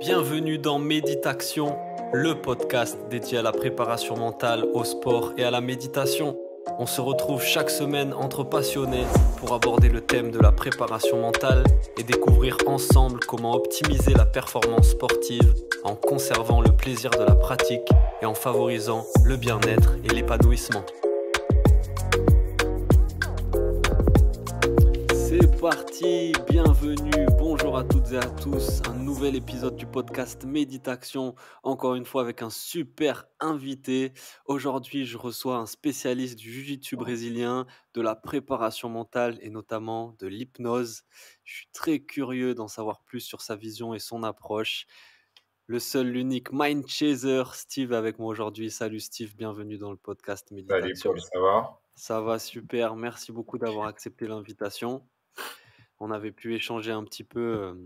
Bienvenue dans Méditation, le podcast dédié à la préparation mentale, au sport et à la méditation. On se retrouve chaque semaine entre passionnés pour aborder le thème de la préparation mentale et découvrir ensemble comment optimiser la performance sportive en conservant le plaisir de la pratique et en favorisant le bien-être et l'épanouissement. C'est parti, bienvenue, bonjour à toutes et à tous, un nouvel épisode du podcast Méditation, encore une fois avec un super invité. Aujourd'hui je reçois un spécialiste du Jiu-Jitsu brésilien, de la préparation mentale et notamment de l'hypnose. Je suis très curieux d'en savoir plus sur sa vision et son approche le seul, l'unique Mind Chaser, Steve, avec moi aujourd'hui. Salut Steve, bienvenue dans le podcast Méditation. ça va super, merci beaucoup d'avoir accepté l'invitation. On avait pu échanger un petit peu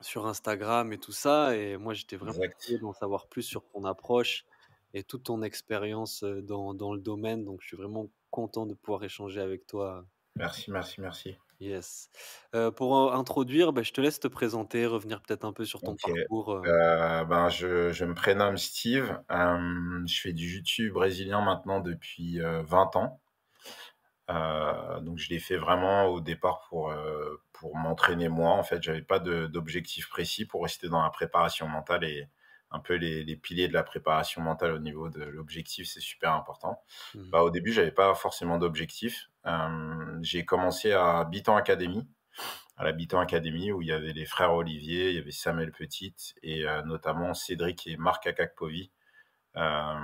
sur Instagram et tout ça, et moi j'étais vraiment curieux d'en savoir plus sur ton approche et toute ton expérience dans, dans, le domaine, donc je suis vraiment content de pouvoir échanger avec toi. Merci, merci, merci. Yes. pour introduire, bah, je te laisse te présenter, revenir peut-être un peu sur ton parcours. ben, je, me prénomme Steve. je fais du YouTube brésilien maintenant depuis 20 ans. donc je l'ai fait vraiment au départ pour, pour m'entraîner moi. En fait, je n'avais pas d'objectif précis pour rester dans la préparation mentale et, un peu les, piliers de la préparation mentale au niveau de l'objectif, c'est super important. Hmm. Bah, au début, j'avais pas forcément d'objectif. Euh, j'ai commencé à Biton Academy, à la académie Academy, où il y avait les frères Olivier, il y avait Samuel Petit et euh, notamment Cédric et Marc Akakpovi euh,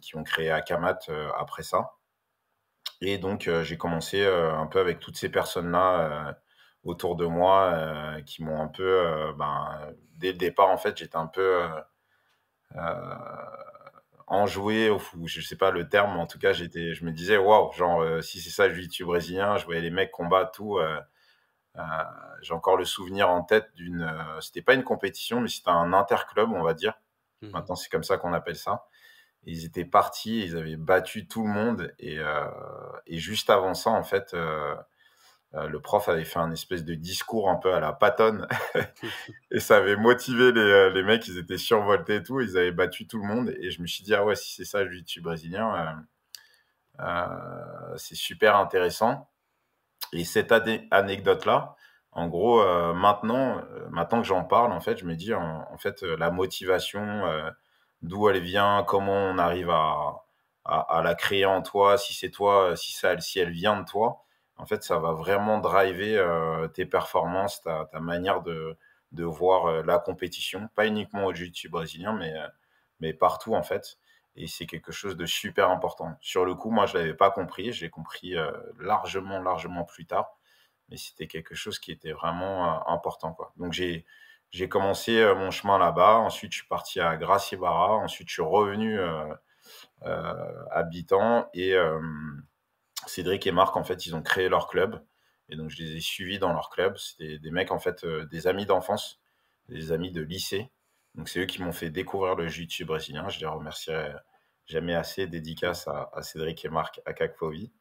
qui ont créé Akamat après ça. Et donc, j'ai commencé un peu avec toutes ces personnes-là autour de moi qui m'ont un peu, ben, dès le départ, en fait, j'étais un peu euh, enjoué, au fou, je sais pas le terme, mais en tout cas, j'étais, je me disais, waouh, genre, euh, si c'est ça le suis brésilien, je voyais les mecs combattre, tout. Euh, j'ai encore le souvenir en tête d'une. c'était pas une compétition, mais c'était un interclub, on va dire. Mmh. Maintenant, c'est comme ça qu'on appelle ça. ils étaient partis, ils avaient battu tout le monde. Et, et juste avant ça, en fait, euh, le prof avait fait un espèce de discours un peu à la patonne et ça avait motivé les, euh, les, mecs, ils étaient survoltés et tout, ils avaient battu tout le monde et je me suis dit ah ouais si c'est ça je suis brésilien, euh, c'est super intéressant. Et cette anecdote là, en gros maintenant, maintenant que j'en parle en fait, je me dis en, fait la motivation, d'où elle vient, comment on arrive à, à, la créer en toi, si c'est toi, si ça, si elle vient de toi en fait, ça va vraiment driver euh, tes performances, ta, manière de, voir euh, la compétition, pas uniquement au jiu-jitsu brésilien, mais, euh, mais partout en fait. Et c'est quelque chose de super important. Sur le coup, moi, je ne l'avais pas compris. J'ai compris largement, largement plus tard. Mais c'était quelque chose qui était vraiment important. Quoi. Donc, j'ai, j'ai commencé mon chemin là-bas. Ensuite, je suis parti à Gracibarra. Ensuite, je suis revenu habitant. Et, Cédric et Marc, en fait, ils ont créé leur club. Et donc, je les ai suivis dans leur club. C'était des mecs, en fait, euh, des amis d'enfance, des amis de lycée. Donc, c'est eux qui m'ont fait découvrir le jiu-jitsu brésilien. Je les remercierai jamais assez. Dédicace à, à Cédric et Marc Akakpovi.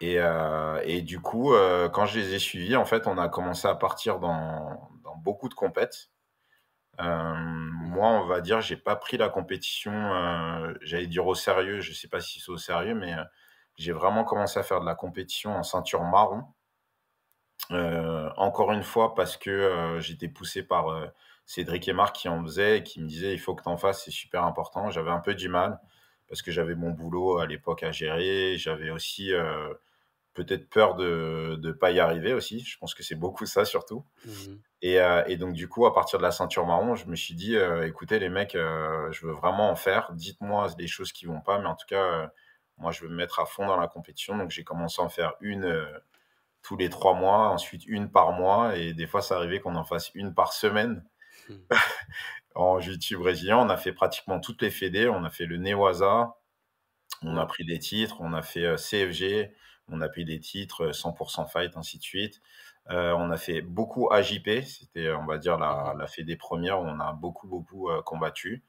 Et, euh, et du coup, euh, quand je les ai suivis, en fait, on a commencé à partir dans, beaucoup de compètes. moi, on va dire, j'ai pas pris la compétition, j'allais dire au sérieux, je sais pas si c'est au sérieux, mais j'ai vraiment commencé à faire de la compétition en ceinture marron. Euh, encore une fois, parce que euh, j'étais poussé par euh, Cédric et Marc qui en faisaient, et qui me disaient, il faut que tu en fasses, c'est super important. J'avais un peu du mal parce que j'avais mon boulot à l'époque à gérer. J'avais aussi peut-être peur de ne pas y arriver aussi. Je pense que c'est beaucoup ça surtout. Mmh. Et, donc, du coup, à partir de la ceinture marron, je me suis dit écoutez, les mecs, je veux vraiment en faire. Dites-moi les choses qui vont pas, mais en tout cas moi, je veux me mettre à fond dans la compétition. Donc, j'ai commencé à en faire une euh, tous les trois mois, ensuite une par mois. Et des fois, ça arrivait qu'on en fasse une par semaine. Hmm. en YouTube jitsu brésilien, on a fait pratiquement toutes les fédés. On a fait le Newaza, on a pris des titres, on a fait euh, CFG, on a pris des titres 100% euh, fight, ainsi de suite. Euh, on a fait beaucoup AJP, c'était on va dire la, mmh la des premières où on a beaucoup beaucoup euh, combattu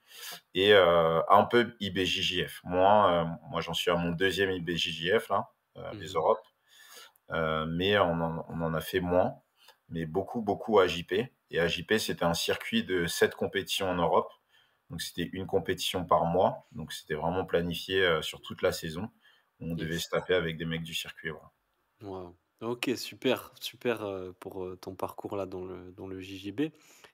et euh, un peu IBJJF. Moi, moi j'en suis à mon deuxième IBJJF là, les mmh Europes, mais on en, a fait moins, mais beaucoup beaucoup AJP. Et AJP c'était un circuit de sept compétitions en Europe, donc c'était une compétition par mois, donc c'était vraiment planifié sur toute la saison. On devait se taper avec des mecs du circuit. Ok, super, super euh, pour euh, ton parcours là dans le, dans le JJB.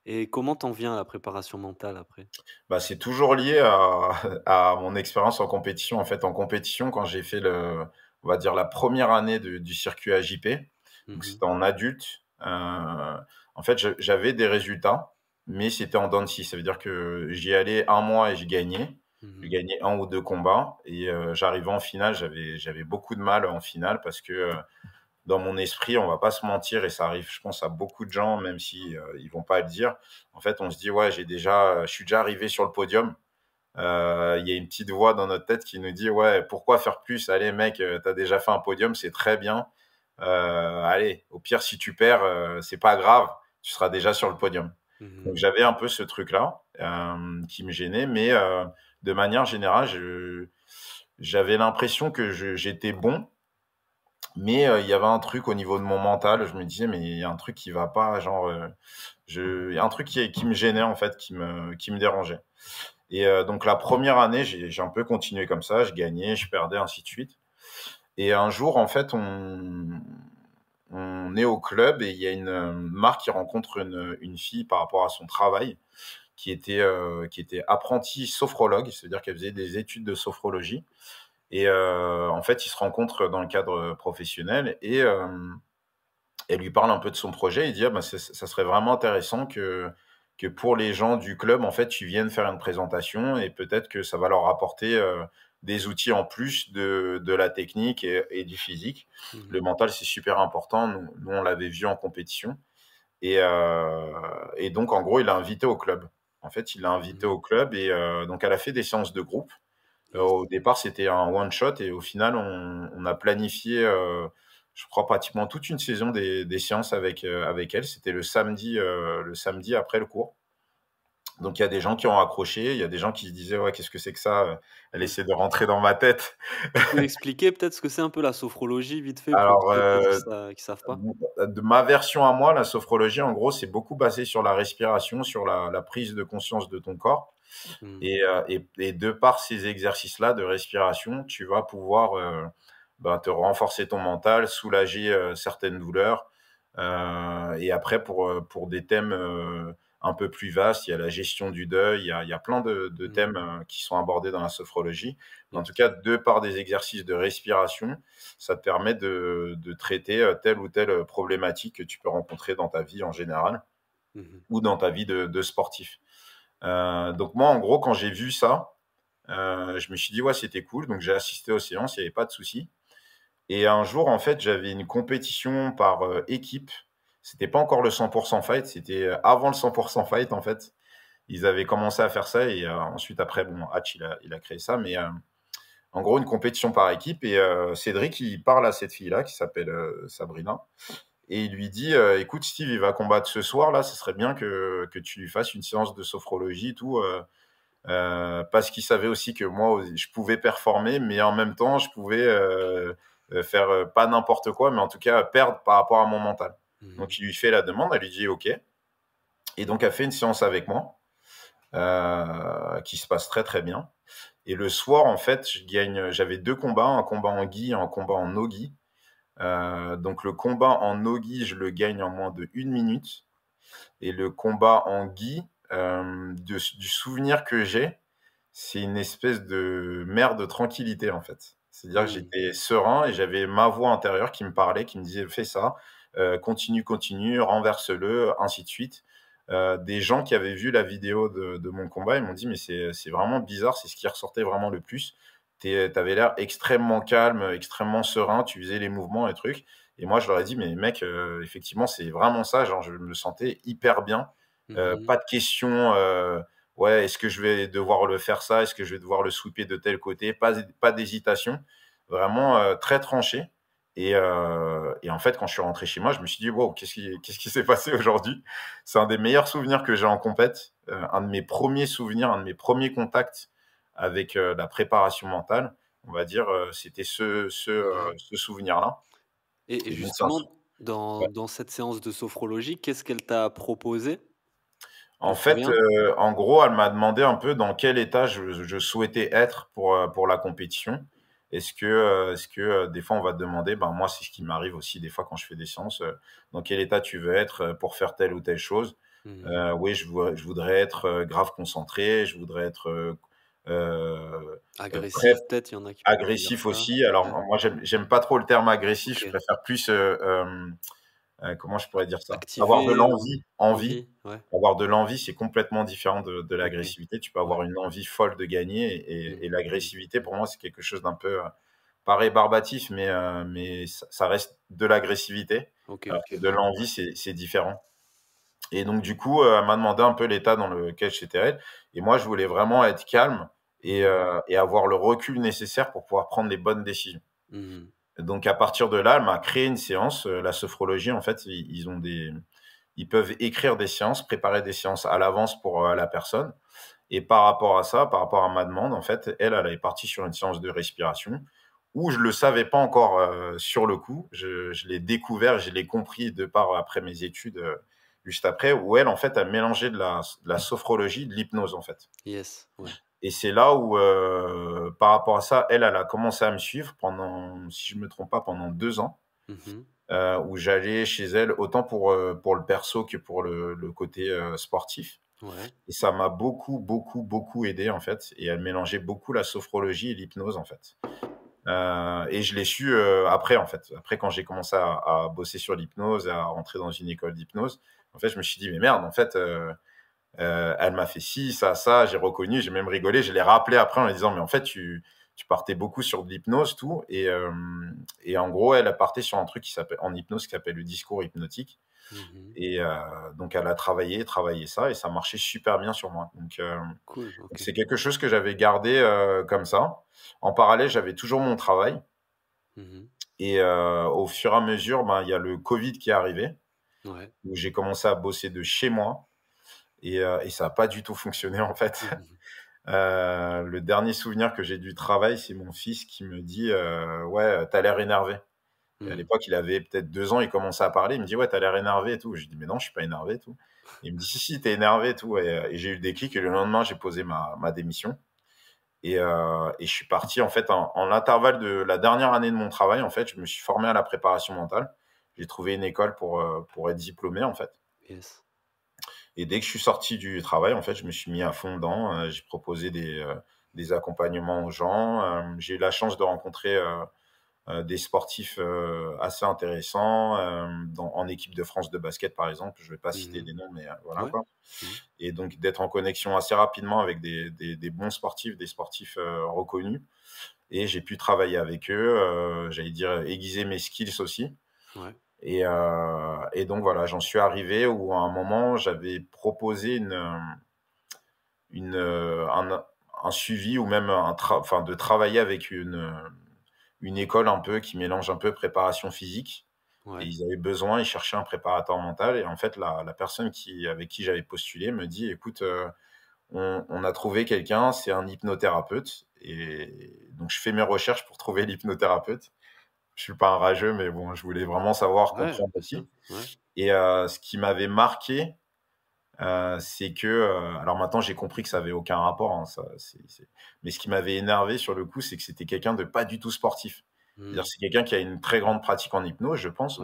Et comment t'en viens à la préparation mentale après? Bah, c'est toujours lié à, à mon expérience en compétition. En fait, en compétition, quand j'ai fait le, on va dire la première année du circuit AJP, donc mmh c'était en adulte, euh, en fait, j'avais des résultats, mais c'était en dents Ça veut dire que j'y allais un mois et j'ai gagné. J'ai mmh gagné un ou deux combats et j'arrivais en finale, j'avais j'avais beaucoup de mal en finale parce que dans mon esprit, on va pas se mentir, et ça arrive, je pense, à beaucoup de gens, même si euh, ils vont pas le dire. En fait, on se dit, ouais, j'ai déjà, je suis déjà arrivé sur le podium. Euh, il y a une petite voix dans notre tête qui nous dit, ouais, pourquoi faire plus Allez, mec, euh, tu as déjà fait un podium, c'est très bien. allez, au pire, si tu perds, c'est pas grave, tu seras déjà sur le podium. Mmh. Donc j'avais un peu ce truc-là qui me gênait, mais de manière générale, j'avais l'impression que j'étais bon, mais euh, il y avait un truc au niveau de mon mental, je me disais, mais il y a un truc qui va pas, genre, euh, il y a un truc qui, me gênait en fait, qui me, dérangeait. Et euh, donc la première année, j'ai un peu continué comme ça, je gagnais, je perdais, ainsi de suite. Et un jour, en fait, on, est au club et il y a une marque qui rencontre une, fille par rapport à son travail qui était, qui était apprentie sophrologue, c'est-à-dire qu'elle faisait des études de sophrologie et euh, en fait, ils se rencontrent dans le cadre euh, professionnel et euh, elle lui parle un peu de son projet et dit ah, ben, ça serait vraiment intéressant que, que pour les gens du club, en fait, tu viennes faire une présentation et peut-être que ça va leur apporter des outils en plus de, de la technique et, du physique. Mmh. Le mental, c'est super important. Nous, on l'avait vu en compétition. Et, et, donc, en gros, il l'a invité au club. En fait, il l'a invité mmh. au club et donc elle a fait des séances de groupe. Euh, au départ, c'était un one-shot et au final, on, a planifié, euh, je crois, pratiquement toute une saison des, séances avec, euh, avec elle. C'était le, samedi, le samedi après le cours. Donc il y a des gens qui ont accroché, il y a des gens qui se disaient ouais qu'est-ce que c'est que ça Elle essaie de rentrer dans ma tête. expliquer peut-être ce que c'est un peu la sophrologie vite fait. pour qui, savent pas. De ma version à moi, la sophrologie en gros c'est beaucoup basé sur la respiration, sur la, prise de conscience de ton corps. Mmh. Euh, et, et, de par ces exercices-là de respiration, tu vas pouvoir euh, bah, te renforcer ton mental, soulager euh, certaines douleurs. et après, pour, pour des thèmes un peu plus vastes, Il y a la gestion du deuil, il y a, il y a plein de, de mmh. thèmes qui sont abordés dans la sophrologie. en mmh. tout cas, de par des exercices de respiration, ça te permet de, de traiter telle ou telle problématique que tu peux rencontrer dans ta vie en général ou dans ta vie de, de sportif. Euh, donc moi, en gros, quand j'ai vu ça, euh, je me suis dit, ouais, c'était cool. Donc j'ai assisté aux séances, il n'y avait pas de souci. Et un jour, en fait, j'avais une compétition par euh, équipe. C'était pas encore le 100% fight, c'était avant le 100% fight, en fait. Ils avaient commencé à faire ça et ensuite, après, bon, Hatch, il a, il a créé ça. Mais en gros, une compétition par équipe. Et Cédric, il parle à cette fille-là qui s'appelle Sabrina et il lui dit euh, écoute Steve il va combattre ce soir là ce serait bien que, que tu lui fasses une séance de sophrologie et tout euh, euh, parce qu'il savait aussi que moi je pouvais performer mais en même temps je pouvais faire pas n'importe quoi mais en tout cas perdre par rapport à mon mental mmh. donc il lui fait la demande elle lui dit ok et donc elle fait une séance avec moi qui se passe très très bien et le soir en fait je gagne j'avais deux combats un combat en gi et un combat en no gi euh, donc le combat en nogi, je le gagne en moins de une minute. Et le combat en gi, euh, du souvenir que j'ai, c'est une espèce de mer de tranquillité en fait. C'est-à-dire que mmh. j'étais serein et j'avais ma voix intérieure qui me parlait, qui me disait fais ça, euh, continue, continue, renverse-le, ainsi de suite. des gens qui avaient vu la vidéo de, de mon combat, ils m'ont dit mais c'est vraiment bizarre, c'est ce qui ressortait vraiment le plus tu euh, avais l'air extrêmement calme, extrêmement serein, tu faisais les mouvements et trucs. Et moi, je leur ai dit, mais mec, euh, effectivement, c'est vraiment ça. Genre, je me sentais hyper bien. Euh, mhm. Pas de questions, ouais, est-ce que je vais devoir le faire ça Est-ce que je vais devoir le souper de tel côté Pas, pas d'hésitation. Vraiment très tranché. Et, en fait, quand je suis rentré chez moi, je me suis dit, wow, qu'est-ce qui s'est passé aujourd'hui C'est un des meilleurs souvenirs que j'ai en compète. un de mes premiers souvenirs, un de mes premiers contacts avec euh, la préparation mentale, on va dire, euh, c'était ce, ce, euh, souvenir-là. Et, justement, dans, dans, cette séance de sophrologie, qu'est-ce qu'elle t'a proposé en fait, en gros, elle m'a demandé un peu dans quel état je, souhaitais être pour, pour la compétition. Est-ce que, est-ce que des fois on va te demander, ben moi c'est ce qui m'arrive aussi des fois quand je fais des séances, dans quel état tu veux être pour faire telle ou telle chose. Mmh. oui, je, je, voudrais être grave concentré, je voudrais être euh, euh, agressif peut-être, il y en a qui agressif aussi. Alors moi j'aime, pas trop le terme agressif, je préfère plus euh, comment je pourrais dire ça Avoir de l'envie, envie. Avoir de l'envie, c'est complètement différent de, l'agressivité. Tu peux avoir une envie folle de gagner mm. et, l'agressivité, pour moi, c'est quelque chose d'un peu pas rébarbatif, mais, mais ça, reste de l'agressivité. De l'envie, c'est, différent. Et donc, du coup, elle m'a demandé un peu l'état dans lequel j'étais. Et moi, je voulais vraiment être calme euh, et, avoir le recul nécessaire pour pouvoir prendre les bonnes décisions. Mmh. Donc à partir de là, elle m'a créé une séance. Euh, la sophrologie, en fait, ils, ont des, ils peuvent écrire des séances, préparer des séances à l'avance pour euh, la personne. Et par rapport à ça, par rapport à ma demande, en fait, elle, elle est partie sur une séance de respiration où je ne le savais pas encore sur le coup. Je, l'ai découvert, je l'ai compris de par après mes études, juste après, où elle, en fait, a mélangé de la, sophrologie, de l'hypnose, en fait. Yes. Ouais. Et c'est là où, euh, par rapport à ça, elle, elle a commencé à me suivre pendant, si je ne me trompe pas, pendant deux ans, mhm. euh, où j'allais chez elle autant pour, euh, pour le perso que pour le, le côté sportif. Et ça m'a beaucoup, beaucoup, beaucoup aidé, en fait. Et elle mélangeait beaucoup la sophrologie et l'hypnose, en fait. et je l'ai su après, en fait. Après, quand j'ai commencé à, à, bosser sur l'hypnose, à rentrer dans une école d'hypnose, en fait, je me suis dit, mais merde, en fait euh, elle m'a fait ci, ça, ça, j'ai reconnu, j'ai même rigolé, je l'ai rappelé après en lui disant, mais en fait, tu, tu partais beaucoup sur de l'hypnose, tout. Et, euh, en gros, elle a parté sur un truc qui s'appelle, en hypnose qui s'appelle le discours hypnotique. Mmh et euh, donc, elle a travaillé, travaillé ça, et ça marchait super bien sur moi. Donc, c'est quelque chose que j'avais gardé comme ça. En parallèle, j'avais toujours mon travail. Mmh et au fur et à mesure, ben, il y a le Covid qui est arrivé, où j'ai commencé à bosser de chez moi. Euh, et, ça n'a pas du tout fonctionné en fait. Euh, le dernier souvenir que j'ai du travail, c'est mon fils qui me dit euh, Ouais, t'as l'air énervé. à mmh. l'époque, il avait peut-être deux ans, il commençait à parler. Il me dit Ouais, t'as l'air énervé et tout. Je dis Mais non, je suis pas énervé et tout. il me dit Si, si, t'es énervé et tout. Et, j'ai eu le déclic. Et le lendemain, j'ai posé ma, ma démission. Et, et, je suis parti en fait en, l'intervalle de la dernière année de mon travail. En fait, je me suis formé à la préparation mentale. J'ai trouvé une école pour, pour être diplômé en fait. Yes. Et dès que je suis sorti du travail, en fait, je me suis mis à fond dedans. Euh, j'ai proposé euh, des, accompagnements aux gens. Euh, j'ai eu la chance de rencontrer des sportifs assez intéressants en équipe de France de basket, par exemple. Je ne vais pas citer les mmh des noms, mais voilà. Mmh Et donc, d'être en connexion assez rapidement avec des, bons sportifs, des sportifs reconnus. Et j'ai pu travailler avec eux, j'allais dire aiguiser mes skills aussi. Ouais. Euh, et, donc voilà, j'en suis arrivé où à un moment, j'avais proposé une, euh, une, euh, un, suivi ou même un enfin, de travailler avec une, une école un peu qui mélange un peu préparation physique. ils avaient besoin, ils cherchaient un préparateur mental. Et en fait, la, la personne qui, avec qui j'avais postulé me dit écoute, on, a trouvé quelqu'un, c'est un hypnothérapeute. Et donc, je fais mes recherches pour trouver l'hypnothérapeute je suis pas un rageux, mais bon, je voulais vraiment savoir comprendre aussi. Et euh, ce qui m'avait marqué, euh, c'est que, euh, alors maintenant j'ai compris que ça avait aucun rapport, hein, mais ce qui m'avait énervé sur le coup, c'est que c'était quelqu'un de pas du tout sportif. Mmh. C'est quelqu'un qui a une très grande pratique en hypnose, je pense,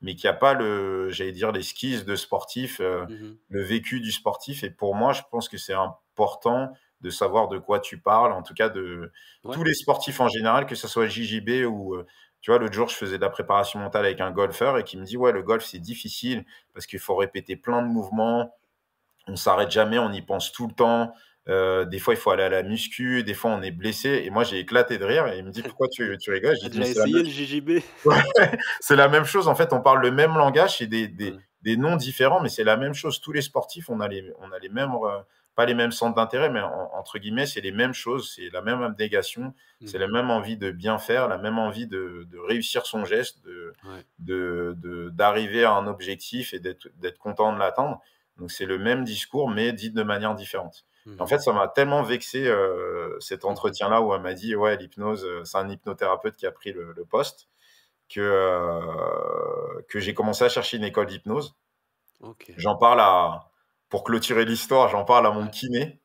mais, qui a pas le, j'allais dire, les de sportif, mmh le vécu du sportif. Et pour moi, je pense que c'est important de savoir de quoi tu parles, en tout cas de tous les sportifs en général, que ce soit JJB ou tu vois, l'autre jour, je faisais de la préparation mentale avec un golfeur et qui me dit Ouais, le golf, c'est difficile parce qu'il faut répéter plein de mouvements. On s'arrête jamais, on y pense tout le temps. Euh, des fois, il faut aller à la muscu, des fois, on est blessé. Et moi, j'ai éclaté de rire. Et il me dit Pourquoi tu, rigoles J'ai essayé le JJB. c'est la même chose. En fait, on parle le même langage et des, noms différents, mais c'est la même chose. Tous les sportifs, on a les, on a les mêmes. Euh, pas les mêmes centres d'intérêt, mais entre guillemets, c'est les mêmes choses, c'est la même abnégation, mm. c'est la même envie de bien faire, la même envie de, réussir son geste, de, d'arriver à un objectif et d'être content de l'atteindre. Donc c'est le même discours, mais dit de manière différente. Mm. En fait, ça m'a tellement vexé euh, cet mm. entretien-là où elle m'a dit ouais l'hypnose, euh, c'est un hypnothérapeute qui a pris le, poste que euh, que j'ai commencé à chercher une école d'hypnose. J'en parle à pour clôturer l'histoire, j'en parle à mon kiné.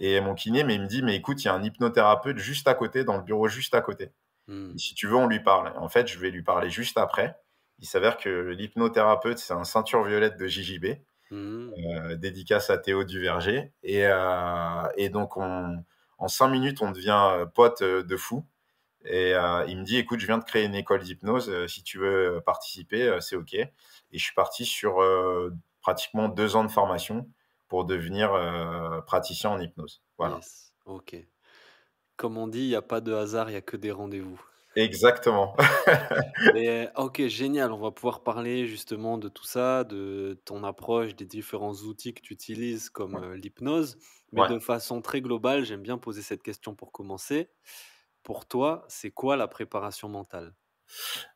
Et mon kiné, mais il me dit, mais écoute, il y a un hypnothérapeute juste à côté, dans le bureau juste à côté. Hmm. si tu veux, on lui parle. En fait, je vais lui parler juste après. Il s'avère que l'hypnothérapeute, c'est un ceinture violette de JJB, hmm. euh, dédicace à Théo Duverger. Et, euh, et donc, en cinq minutes, on devient euh, pote de fou. Et il me dit, écoute, je viens de créer une école d'hypnose. si tu veux participer, c'est OK. Et je suis parti sur pratiquement deux ans de formation pour devenir euh, praticien en hypnose. Voilà. Ok. Comme on dit, il n'y a pas de hasard, il n'y a que des rendez-vous. Exactement. Euh, ok, génial. On va pouvoir parler justement de tout ça, de ton approche, des différents outils que tu utilises comme euh, l'hypnose. Mais de façon très globale, j'aime bien poser cette question pour commencer. Pour toi, c'est quoi la préparation mentale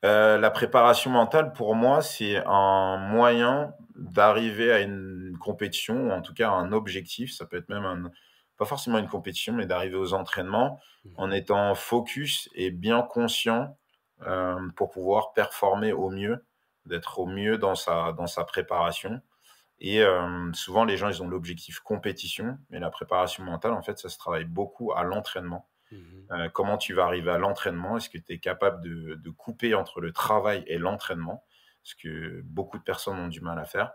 euh, la préparation mentale, pour moi, c'est un moyen d'arriver à une compétition, ou en tout cas un objectif. Ça peut être même pas forcément une compétition, mais d'arriver aux entraînements mmh. en étant focus et bien conscient euh, pour pouvoir performer au mieux, d'être au mieux dans sa, dans sa préparation. Et euh, souvent, les gens, ils ont l'objectif compétition, mais la préparation mentale, en fait, ça se travaille beaucoup à l'entraînement. Mhm. Euh, comment tu vas arriver à l'entraînement Est-ce que tu es capable de, couper entre le travail et l'entraînement Ce que beaucoup de personnes ont du mal à faire.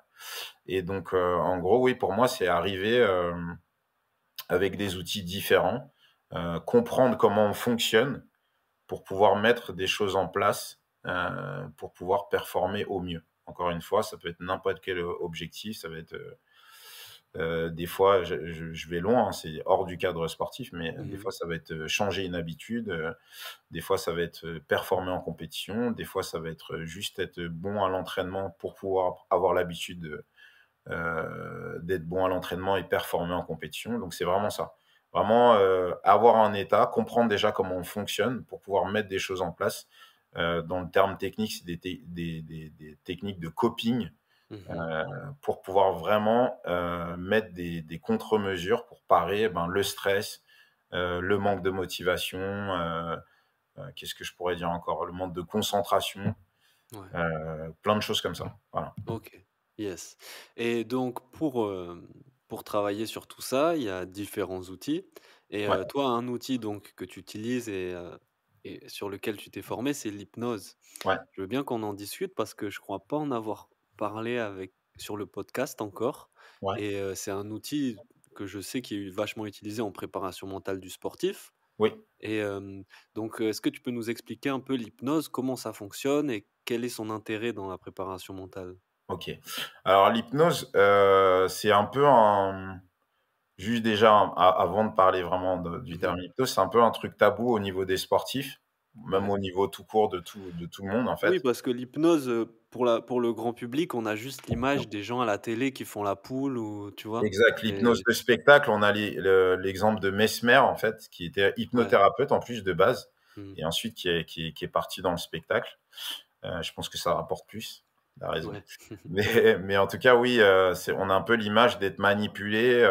Et donc, euh, en gros, oui, pour moi, c'est arriver euh, avec des outils différents, comprendre comment on fonctionne pour pouvoir mettre des choses en place, pour pouvoir performer au mieux. Encore une fois, ça peut être n'importe quel objectif, ça va être euh, des fois, je, vais loin, hein, c'est hors du cadre sportif, mais euh, mmh euh, des fois, ça va être changer une habitude, des fois, ça va être performer en compétition, des fois, ça va être juste être bon à l'entraînement pour pouvoir avoir l'habitude d'être bon à l'entraînement et performer en compétition. Donc, c'est vraiment ça. Vraiment avoir un état, comprendre déjà comment on fonctionne pour pouvoir mettre des choses en place. dans le terme technique, c'est des techniques de coping Mmh euh, pour pouvoir vraiment euh, mettre des, contre-mesures pour parer ben, le stress, euh, le manque de motivation, qu'est-ce que je pourrais dire encore, le manque de concentration, plein de choses comme ça. Ok, yes. Et donc pour, pour travailler sur tout ça, il y a différents outils. Et toi, un outil donc que tu utilises et et sur lequel tu t'es formé, c'est l'hypnose. Je veux bien qu'on en discute parce que je ne crois pas en avoir parler avec, sur le podcast encore. Et c'est un outil que je sais qui est vachement utilisé en préparation mentale du sportif. Oui. Et donc, est-ce que tu peux nous expliquer un peu l'hypnose, comment ça fonctionne et quel est son intérêt dans la préparation mentale Ok. Alors, l'hypnose, c'est un peu un. Juste déjà, avant de parler vraiment du mmh terme hypnose, c'est un peu un truc tabou au niveau des sportifs même au niveau tout court de tout, de tout le monde en fait. Oui, parce que l'hypnose, euh, pour, pour le grand public, on a juste l'image des gens à la télé qui font la poule ou tu vois. Exact, l'hypnose de spectacle, on a l'exemple de Mesmer en fait, qui était hypnothérapeute en plus de base, mmh. et ensuite qui est, parti dans le spectacle. Euh, je pense que ça rapporte plus. La raison. mais, mais, en tout cas, oui, euh, on a un peu l'image d'être manipulé.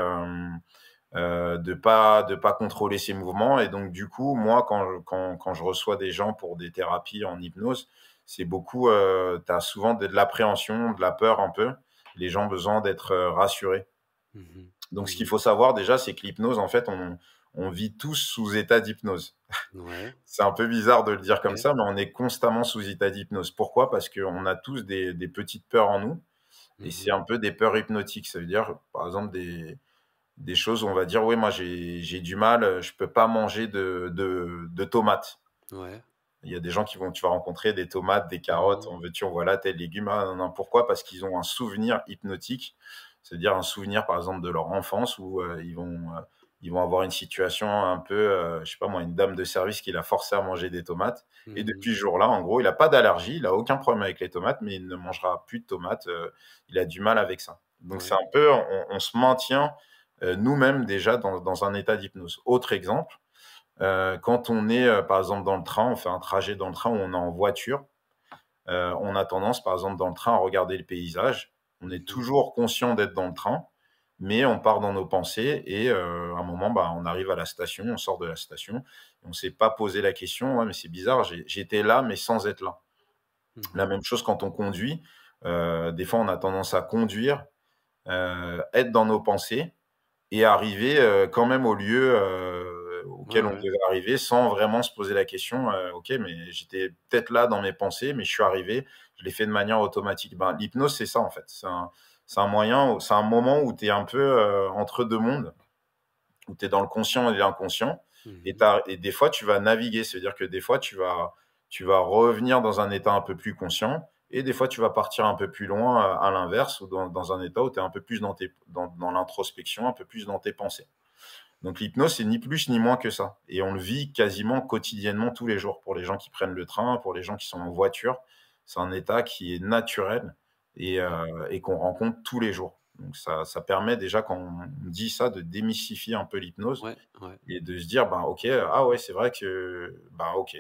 Euh, de pas de pas contrôler ses mouvements et donc du coup moi quand, quand, quand je reçois des gens pour des thérapies en hypnose c'est beaucoup euh, tu as souvent de, l'appréhension de la peur un peu les gens ont besoin d'être euh, rassurés mmh donc ce qu'il faut savoir déjà c'est que l'hypnose en fait on, vit tous sous état d'hypnose c'est un peu bizarre de le dire comme ça mais on est constamment sous état d'hypnose pourquoi parce qu'on a tous des, petites peurs en nous et mmh c'est un peu des peurs hypnotiques ça veut dire par exemple des des choses où on va dire oui moi j'ai du mal euh, je peux pas manger de, tomates il y a des gens qui vont tu vas rencontrer des tomates des carottes mmh. on veut tu on voit là tel légume ah, non, pourquoi parce qu'ils ont un souvenir hypnotique c'est-à-dire un souvenir par exemple de leur enfance où euh, ils vont euh, ils vont avoir une situation un peu je je sais pas moi une dame de service qui l'a forcé à manger des tomates et mmh depuis ce jour-là en gros il n'a pas d'allergie il a aucun problème avec les tomates mais il ne mangera plus de tomates il a du mal avec ça donc c'est un peu on se maintient euh, nous-mêmes déjà dans, un état d'hypnose. Autre exemple, euh, quand on est euh, par exemple dans le train, on fait un trajet dans le train ou on est en voiture, on a tendance par exemple dans le train à regarder le paysage. On est mmh toujours conscient d'être dans le train, mais on part dans nos pensées et à un moment, bah, on arrive à la station, on sort de la station, on ne s'est pas posé la question, ouais, mais c'est bizarre, j'étais là, mais sans être là. Mmh la même chose quand on conduit, des fois on a tendance à conduire, être dans nos pensées, et arriver euh, quand même au lieu euh, auquel on devait arriver sans vraiment se poser la question euh, ok mais j'étais peut-être là dans mes pensées mais je suis arrivé je l'ai fait de manière automatique ben, l'hypnose c'est ça en fait c'est un, un, moyen c'est un moment où tu es un peu entre deux mondes où tu es dans le conscient et l'inconscient et, mmh. et, des fois tu vas naviguer c'est à dire que des fois tu vas tu vas revenir dans un état un peu plus conscient et des fois, tu vas partir un peu plus loin euh, à l'inverse ou dans, un état où tu es un peu plus dans, tes, dans, l'introspection, un peu plus dans tes pensées. Donc l'hypnose, c'est ni plus ni moins que ça. Et on le vit quasiment quotidiennement tous les jours pour les gens qui prennent le train, pour les gens qui sont en voiture. C'est un état qui est naturel et, euh, qu'on rencontre tous les jours. Donc ça, ça, permet déjà quand on dit ça de démystifier un peu l'hypnose et de se dire bah ok euh, ah ouais c'est vrai que bah ok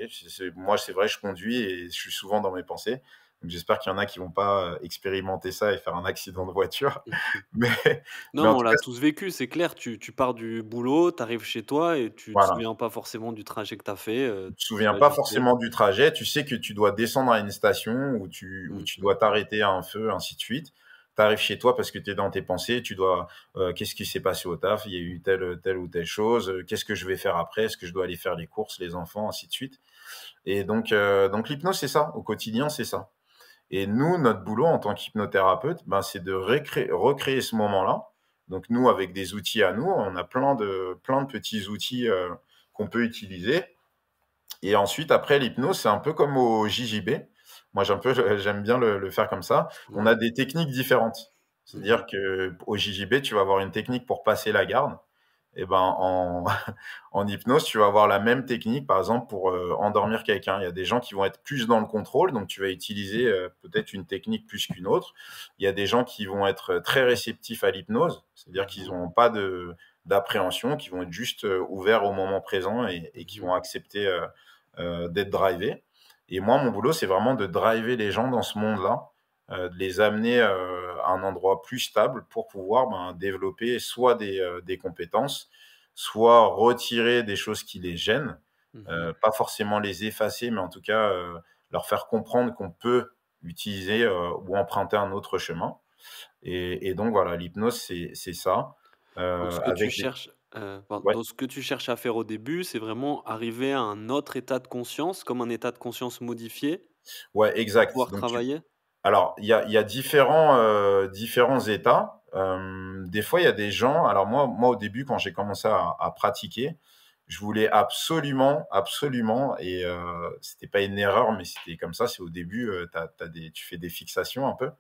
moi c'est vrai je conduis et je suis souvent dans mes pensées j'espère qu'il y en a qui vont pas euh, expérimenter ça et faire un accident de voiture. non, on l'a tous vécu, c'est clair. Tu, pars du boulot, tu arrives chez toi et tu ne te souviens pas forcément du trajet que euh, tu as fait. tu ne te souviens pas forcément du trajet. Tu sais que tu dois descendre à une station ou mm. tu, dois t'arrêter à un feu, ainsi de suite Tu arrives chez toi parce que tu es dans tes pensées, tu dois euh, qu'est-ce qui s'est passé au taf, il y a eu telle ou telle chose, qu'est-ce que je vais faire après, est-ce que je dois aller faire les courses, les enfants, ainsi de suite. Et donc l'hypnose c'est ça, au quotidien c'est ça. Et nous, notre boulot en tant qu'hypnothérapeute, ben, c'est de recréer, recréer ce moment-là. Donc nous, avec des outils à nous, on a plein de, plein de petits outils euh, qu'on peut utiliser. Et ensuite, après l'hypnose, c'est un peu comme au JJB. Moi, j'aime bien le, le, faire comme ça. On a des techniques différentes. C'est-à-dire mmh. qu'au JJB, tu vas avoir une technique pour passer la garde. Eh ben en, hypnose, tu vas avoir la même technique, par exemple, pour euh, endormir quelqu'un. Il y a des gens qui vont être plus dans le contrôle, donc tu vas utiliser euh, peut-être une technique plus qu'une autre. Il y a des gens qui vont être euh, très réceptifs à l'hypnose, c'est-à-dire qu'ils n'ont mmh. pas d'appréhension, qui vont être juste ouverts au moment présent et, et qui vont accepter d'être drivés. Et moi, mon boulot, c'est vraiment de driver les gens dans ce monde-là euh, de les amener euh, à un endroit plus stable pour pouvoir ben, développer soit euh, des, compétences, soit retirer des choses qui les gênent, mmh pas forcément les effacer, mais en tout cas leur faire comprendre qu'on peut utiliser ou emprunter un autre chemin. Et, donc voilà, l'hypnose, c'est ça. ce que tu cherches, à faire au début, c'est vraiment arriver à un autre état de conscience, comme un état de conscience modifié. Ouais, exact. Pour pouvoir travailler. Alors, il y a, euh, différents, états. Euh, des fois, il y a des gens. Alors, moi, moi au début, quand j'ai commencé à, pratiquer, je voulais absolument, absolument, et euh, c'était pas une erreur, mais c'était comme ça. C'est au début, euh, tu fais des fixations un peu.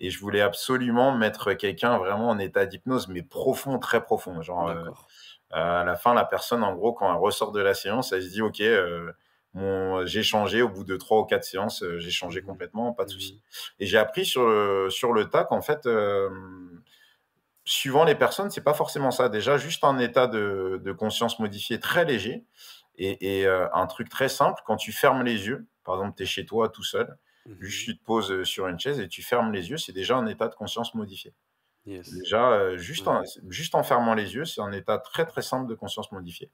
Et je voulais absolument mettre quelqu'un vraiment en état d'hypnose, mais profond, très profond. Genre, à la fin, la personne, en gros, quand elle ressort de la séance, elle se dit, OK, euh, j'ai changé au bout de trois ou quatre séances, euh, j'ai changé mmh complètement, pas de mmh souci. Et j'ai appris sur le, sur le TAC en fait, euh, suivant les personnes, c'est pas forcément ça. Déjà, juste un état de, de conscience modifié très léger et, et un truc très simple. Quand tu fermes les yeux, par exemple, tu es chez toi tout seul, mmh juste tu te poses sur une chaise et tu fermes les yeux, c'est déjà un état de conscience modifié. Déjà, juste, juste en fermant les yeux, c'est un état très très simple de conscience modifiée.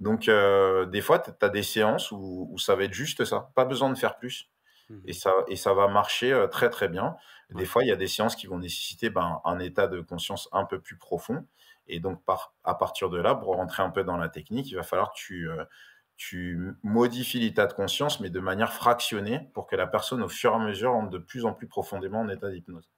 Donc, euh, des fois, tu as des séances où, ça va être juste ça, pas besoin de faire plus. Et, mmh ça, et ça va marcher euh, très, très bien. Des fois, il y a des séances qui vont nécessiter ben, un état de conscience un peu plus profond. Et donc, par, à partir de là, pour rentrer un peu dans la technique, il va falloir que tu, euh, tu modifies l'état de conscience, mais de manière fractionnée pour que la personne, au fur et à mesure, rentre de plus en plus profondément en état d'hypnose.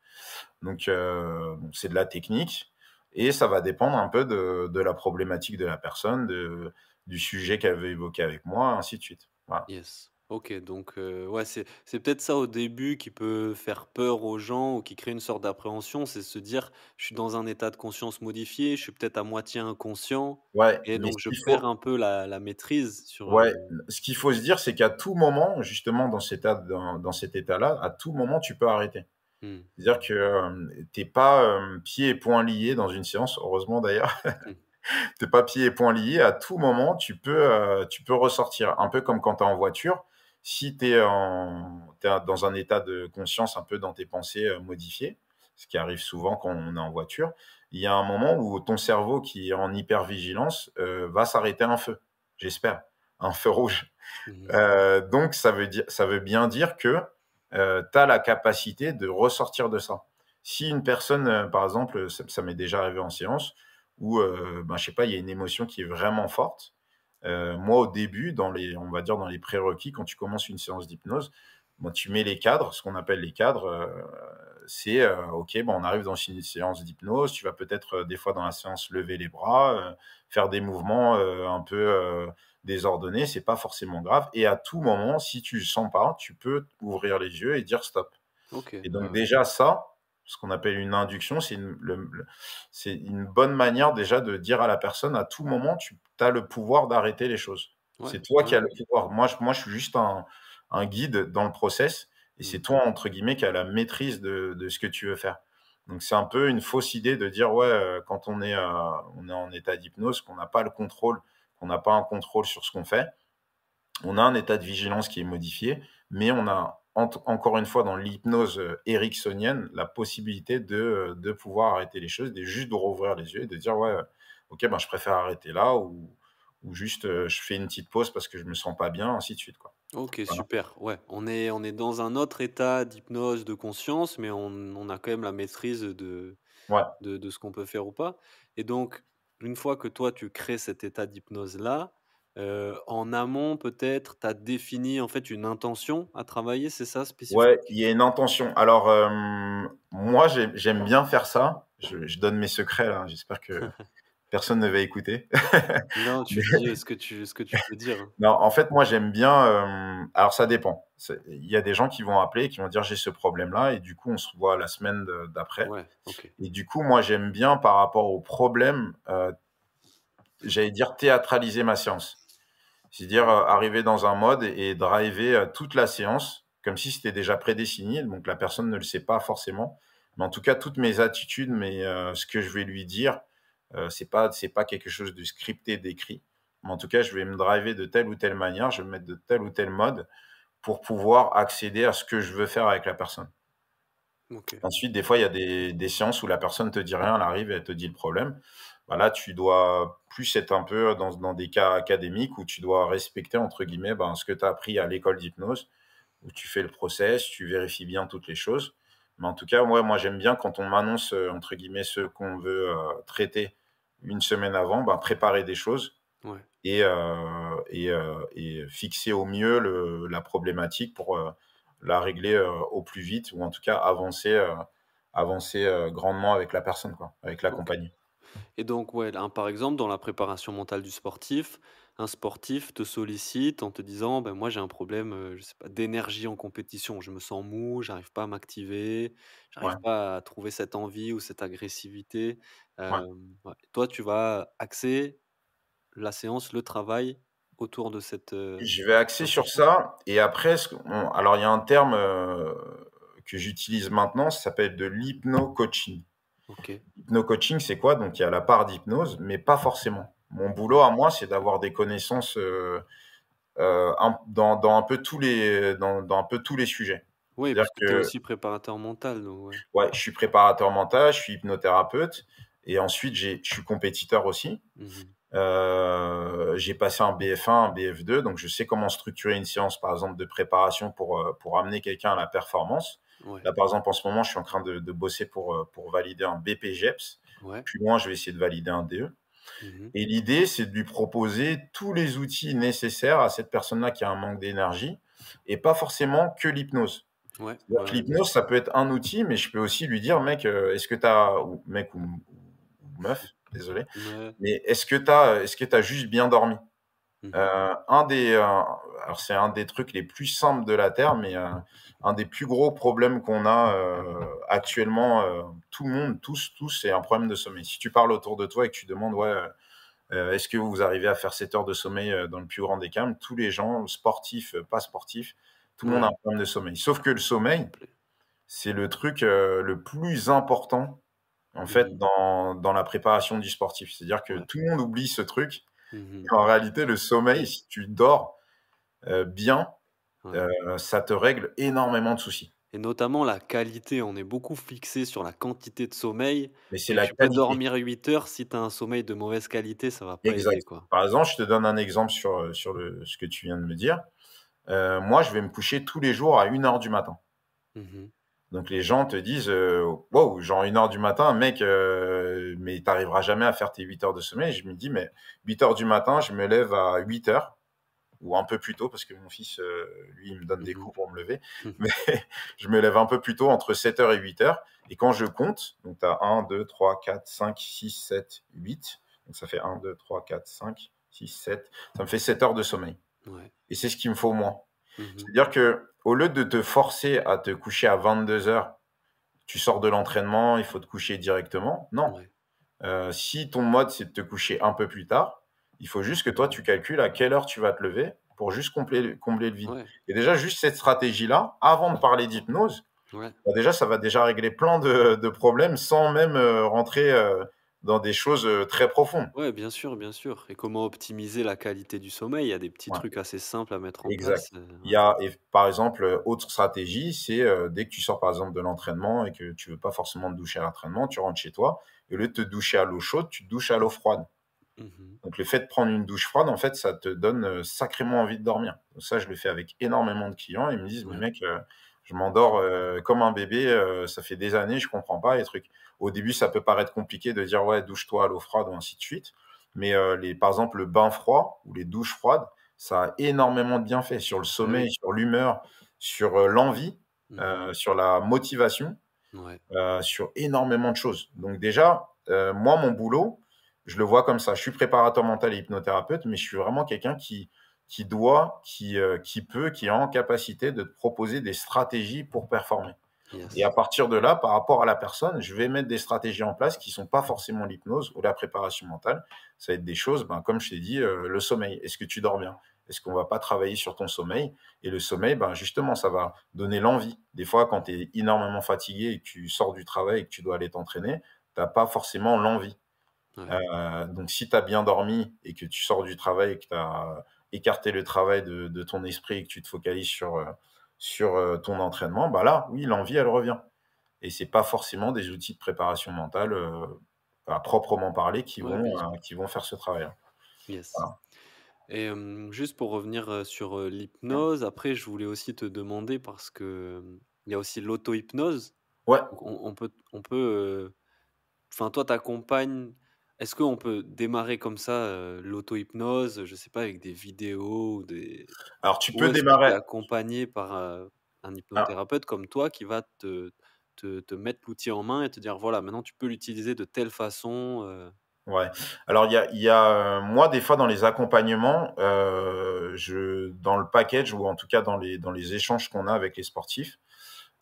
Donc, euh, c'est de la technique. Et ça va dépendre un peu de, de la problématique de la personne, de, du sujet qu'elle veut évoqué avec moi, ainsi de suite. Yes. Ok, donc euh, ouais, c'est, peut-être ça au début qui peut faire peur aux gens ou qui crée une sorte d'appréhension, c'est se dire je suis dans un état de conscience modifié, je suis peut-être à moitié inconscient, ouais, et donc je perds un peu la, la, maîtrise sur. Ouais, euh, ce qu'il faut se dire, c'est qu'à tout moment, justement dans cet, état, dans, cet état-là, à tout moment, tu peux arrêter. Hmm. C'est-à-dire que euh, tu n'es pas pieds et poings liés dans une séance, heureusement d'ailleurs. Hmm tes papiers et poings liés, à tout moment, tu peux, euh, tu peux ressortir. Un peu comme quand tu es en voiture, si tu es, dans un état de conscience, un peu dans tes pensées euh, modifiées, ce qui arrive souvent quand on est en voiture, il y a un moment où ton cerveau qui est en hypervigilance euh, va s'arrêter un feu, j'espère, un feu rouge. Mmh. donc ça veut, dire, ça veut bien dire que tu as la capacité de ressortir de ça. Si une personne, par exemple, ça m'est déjà arrivé en séance, où, ben, je sais pas, il y a une émotion qui est vraiment forte. Euh, moi, au début, dans les, on va dire dans les prérequis, quand tu commences une séance d'hypnose, tu mets les cadres, ce qu'on appelle les cadres, euh, c'est ok, ben, on arrive dans une séance d'hypnose, tu vas peut-être des fois dans la séance lever les bras, faire des mouvements un peu désordonnés, c'est pas forcément grave. Et à tout moment, si tu le sens pas, tu peux ouvrir les yeux et dire stop. Et donc déjà ça, ce qu'on appelle une induction, c'est une, bonne manière déjà de dire à la personne à tout moment, tu as le pouvoir d'arrêter les choses. c'est toi qui as le pouvoir. Moi je, moi, je suis juste un, guide dans le process et mm. c'est toi, entre guillemets, qui as la maîtrise de, ce que tu veux faire. Donc c'est un peu une fausse idée de dire, ouais, euh, quand on est, euh, on est en état d'hypnose, qu'on n'a pas le contrôle, qu'on n'a pas un contrôle sur ce qu'on fait, on a un état de vigilance qui est modifié, mais on a encore une fois dans l'hypnose euh, ericksonienne la possibilité de, euh, de, pouvoir arrêter les choses, de juste de rouvrir les yeux et de dire ouais, euh, ok, ben, je préfère arrêter là ou, ou juste je fais une petite pause parce que je me sens pas bien, ainsi de suite. Quoi. Ok, super. Ouais, on est, on est dans un autre état d'hypnose, de conscience, mais on, a quand même la maîtrise de, de, ce qu'on peut faire ou pas. Et donc, une fois que toi, tu crées cet état d'hypnose-là, en amont, peut-être, tu as défini en fait une intention à travailler, c'est ça spécifiquement Ouais, il y a une intention. Alors, moi, j'aime bien faire ça. Je, donne mes secrets là. J'espère que personne ne va écouter. non, tu dis euh, ce que tu, ce que tu veux dire. Hein. non, en fait, moi, j'aime bien. Alors, ça dépend. Il y a des gens qui vont appeler, qui vont dire j'ai ce problème-là, et du coup, on se voit la semaine d'après. Et du coup, moi, j'aime bien par rapport au problème j'allais dire théâtraliser ma science ». C'est-à-dire euh, arriver dans un mode et, driver euh, toute la séance comme si c'était déjà prédessiné, donc la personne ne le sait pas forcément. Mais en tout cas, toutes mes attitudes, mais euh, ce que je vais lui dire, ce c'est pas c'est pas quelque chose de scripté, d'écrit. Mais en tout cas, je vais me driver de telle ou telle manière, je vais me mettre de tel ou tel mode pour pouvoir accéder à ce que je veux faire avec la personne. Ensuite, des fois, il y a des, des, séances où la personne te dit rien, elle arrive et elle te dit le problème là, tu dois plus être un peu dans, dans, des cas académiques où tu dois respecter, entre guillemets, ben, ce que tu as appris à l'école d'hypnose, où tu fais le process, tu vérifies bien toutes les choses. Mais en tout cas, moi, moi, j'aime bien quand on m'annonce, euh, entre guillemets, ce qu'on veut euh, traiter une semaine avant, ben, préparer des choses et, euh, et, fixer au mieux la problématique pour la régler au plus vite ou en tout cas avancer, avancer grandement avec la personne, quoi, avec la compagnie. Et donc, ouais, par exemple, dans la préparation mentale du sportif, un sportif te sollicite en te disant ben moi j'ai un problème euh, je sais pas d'énergie en compétition je me sens mou j'arrive pas à m'activer j'arrive n'arrive pas à trouver cette envie ou cette agressivité euh, toi tu vas axer la séance le travail autour de cette euh, je vais axer sur ça et après alors il y a un terme que j'utilise maintenant ça s'appelle de l'hypno coaching Okay. Hypno-coaching, c'est quoi Donc, il y a la part d'hypnose, mais pas forcément. Mon boulot à moi, c'est d'avoir des connaissances euh, euh, dans, dans, un peu tous les, dans, dans un peu tous les sujets. Oui, parce que, tu es aussi préparateur mental. Donc ouais. je suis préparateur mental, je suis hypnothérapeute, et ensuite, je suis compétiteur aussi. Mhm. Euh, j'ai passé un BF1, un BF2, donc je sais comment structurer une séance, par exemple, de préparation pour, pour amener quelqu'un à la performance. Là, par exemple, en ce moment, je suis en train de, bosser pour, euh, pour valider un BPGEPS. puis Plus loin, je vais essayer de valider un DE. Mhm. Et l'idée, c'est de lui proposer tous les outils nécessaires à cette personne-là qui a un manque d'énergie et pas forcément que l'hypnose. L'hypnose, ça peut être un outil, mais je peux aussi lui dire, mec, euh, est-ce que tu as, ou, mec ou, meuf, désolé, mais est-ce que tu as, est-ce que as juste bien dormi Mmh. Euh, un des, euh, c'est un des trucs les plus simples de la Terre, mais euh, un des plus gros problèmes qu'on a actuellement, tout le monde, tous, tous, c'est un problème de sommeil. Si tu parles autour de toi et que tu demandes, ouais, est-ce que vous arrivez à faire 7 heures de sommeil dans le plus grand des calmes, tous les gens, sportifs, pas sportifs, tout le monde a un problème de sommeil. Sauf que le sommeil, c'est le truc le plus important en mmh fait dans, la préparation du sportif. C'est-à-dire que tout le monde oublie ce truc Mhm. En réalité, le sommeil, si tu dors euh, bien, euh, ça te règle énormément de soucis. Et notamment la qualité, on est beaucoup fixé sur la quantité de sommeil. Mais c'est la tu qualité. peux dormir 8 heures, si tu as un sommeil de mauvaise qualité, ça va pas aider. Quoi. Par exemple, je te donne un exemple sur, euh, sur ce que tu viens de me dire. moi, je vais me coucher tous les jours à 1 heure du matin. Mhm. Donc les gens te disent euh, Waouh, genre une heure du matin, mec, euh, mais t'arriveras jamais à faire tes 8 heures de sommeil. Je me dis Mais 8 heures du matin, je me lève à 8 heures ou un peu plus tôt parce que mon fils, euh, lui, il me donne des mhm. coups pour me lever. Mhm. mais je me lève un peu plus tôt, entre 7 h et 8 heures. Et quand je compte, donc tu as 1, 2, 3, 4, 5, 6, 7, 8. Donc ça fait 1, 2, 3, 4, 5, 6, 7. Ça me fait 7 heures de sommeil. Ouais. Et c'est ce qu'il me faut moi. Mhm. C'est-à-dire que au lieu de te forcer à te coucher à 22 heures, tu sors de l'entraînement, il faut te coucher directement. Non. Euh, si ton mode, c'est de te coucher un peu plus tard, il faut juste que toi, tu calcules à quelle heure tu vas te lever pour juste combler, combler le vide. Et déjà, juste cette stratégie-là, avant de parler d'hypnose, bah, déjà, ça va déjà régler plein de, problèmes sans même euh, rentrer euh, dans des choses euh, très profondes. Oui, bien sûr, bien sûr. Et comment optimiser la qualité du sommeil Il y a des petits trucs assez simples à mettre en place. Euh, Il y a, par exemple, euh, autre stratégie, c'est dès que tu sors par exemple de l'entraînement et que tu veux pas forcément te doucher à l'entraînement, tu rentres chez toi, et au lieu de te doucher à l'eau chaude, tu te douches à l'eau froide. Mmh Donc le fait de prendre une douche froide, en fait, ça te donne sacrément envie de dormir. ça, je le fais avec énormément de clients. Ils me disent, mais mec, je m'endors euh, comme un bébé, euh, ça fait des années, je comprends pas les trucs. Au début, ça peut paraître compliqué de dire ouais, douche-toi à l'eau froide ou ainsi de suite, mais euh, les, par exemple, le bain froid ou les douches froides, ça a énormément de bienfaits sur le sommeil, sur l'humeur, sur l'envie, mmh. sur la motivation, sur énormément de choses. Donc déjà, moi, mon boulot, je le vois comme ça. Je suis préparateur mental et hypnothérapeute, mais je suis vraiment quelqu'un qui qui doit, qui, euh, qui peut, qui est en capacité de te proposer des stratégies pour performer. Et à partir de là, par rapport à la personne, je vais mettre des stratégies en place qui ne sont pas forcément l'hypnose ou la préparation mentale. Ça va être des choses, ben, comme je t'ai dit, euh, le sommeil. Est-ce que tu dors bien Est-ce qu'on ne va pas travailler sur ton sommeil Et le sommeil, ben, justement, ça va donner l'envie. Des fois, quand tu es énormément fatigué et que tu sors du travail et que tu dois aller t'entraîner, tu n'as pas forcément l'envie. Euh, donc, si tu as bien dormi et que tu sors du travail et que tu as écarter le travail de, ton esprit et que tu te focalises sur, euh, sur euh, ton entraînement, bah là, oui, l'envie, elle revient. Et c'est pas forcément des outils de préparation mentale euh, à proprement parler qui vont, qui vont faire ce travail. -là. Hein. Yes. Et juste pour revenir sur l'hypnose, après, je voulais aussi te demander parce que il y a aussi l'auto-hypnose. Ouais. On, peut, on peut. Enfin, toi, accompagnes. Est-ce qu'on peut démarrer comme ça l'auto-hypnose, je sais pas, avec des vidéos ou des... Alors tu peux démarrer... accompagné par un hypnothérapeute comme toi qui va te, te, mettre l'outil en main et te dire, voilà, maintenant tu peux l'utiliser de telle façon. Ouais. Alors il y a, moi des fois dans les accompagnements, je, dans le package ou en tout cas dans les, dans les échanges qu'on a avec les sportifs,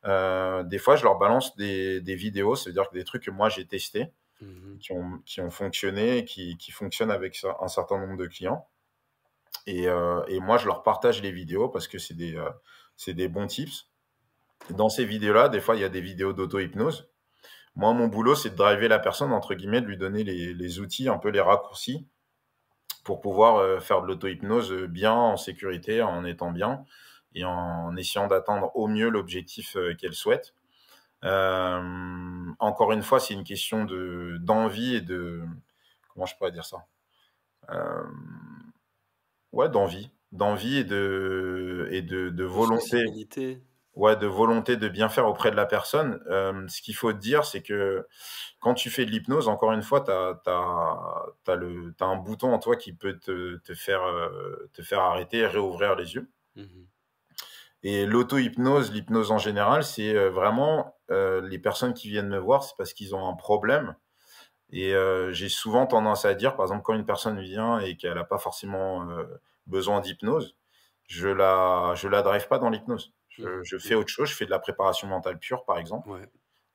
des fois je leur balance des, des vidéos, c'est-à-dire des trucs que moi j'ai testés. Mmh qui, ont, fonctionné, qui, qui fonctionnent avec un certain nombre de clients. Euh, et, moi, je leur partage les vidéos parce que c'est des, euh, des bons tips. Dans ces vidéos-là, des fois, il y a des vidéos d'auto-hypnose. Moi, mon boulot, c'est de driver la personne, entre guillemets, de lui donner les, outils, un peu les raccourcis, pour pouvoir euh, faire de l'auto-hypnose bien, en sécurité, en étant bien, et en essayant d'atteindre au mieux l'objectif qu'elle souhaite. Euh, encore une fois, c'est une question de d'envie et de comment je pourrais dire ça. Euh, ouais, d'envie, d'envie et de et de, de volonté. Ouais, de volonté de bien faire auprès de la personne. Euh, ce qu'il faut dire, c'est que quand tu fais de l'hypnose, encore une fois, tu as, as, un bouton en toi qui peut te, te, faire, te faire arrêter et réouvrir les yeux. Mhm. Et l'auto-hypnose, l'hypnose en général, c'est euh, vraiment euh, les personnes qui viennent me voir, c'est parce qu'ils ont un problème. Et euh, j'ai souvent tendance à dire, par exemple, quand une personne vient et qu'elle n'a pas forcément besoin d'hypnose, je la, je la drive pas dans l'hypnose. Mmh. Je, fais autre chose, je fais de la préparation mentale pure, par exemple.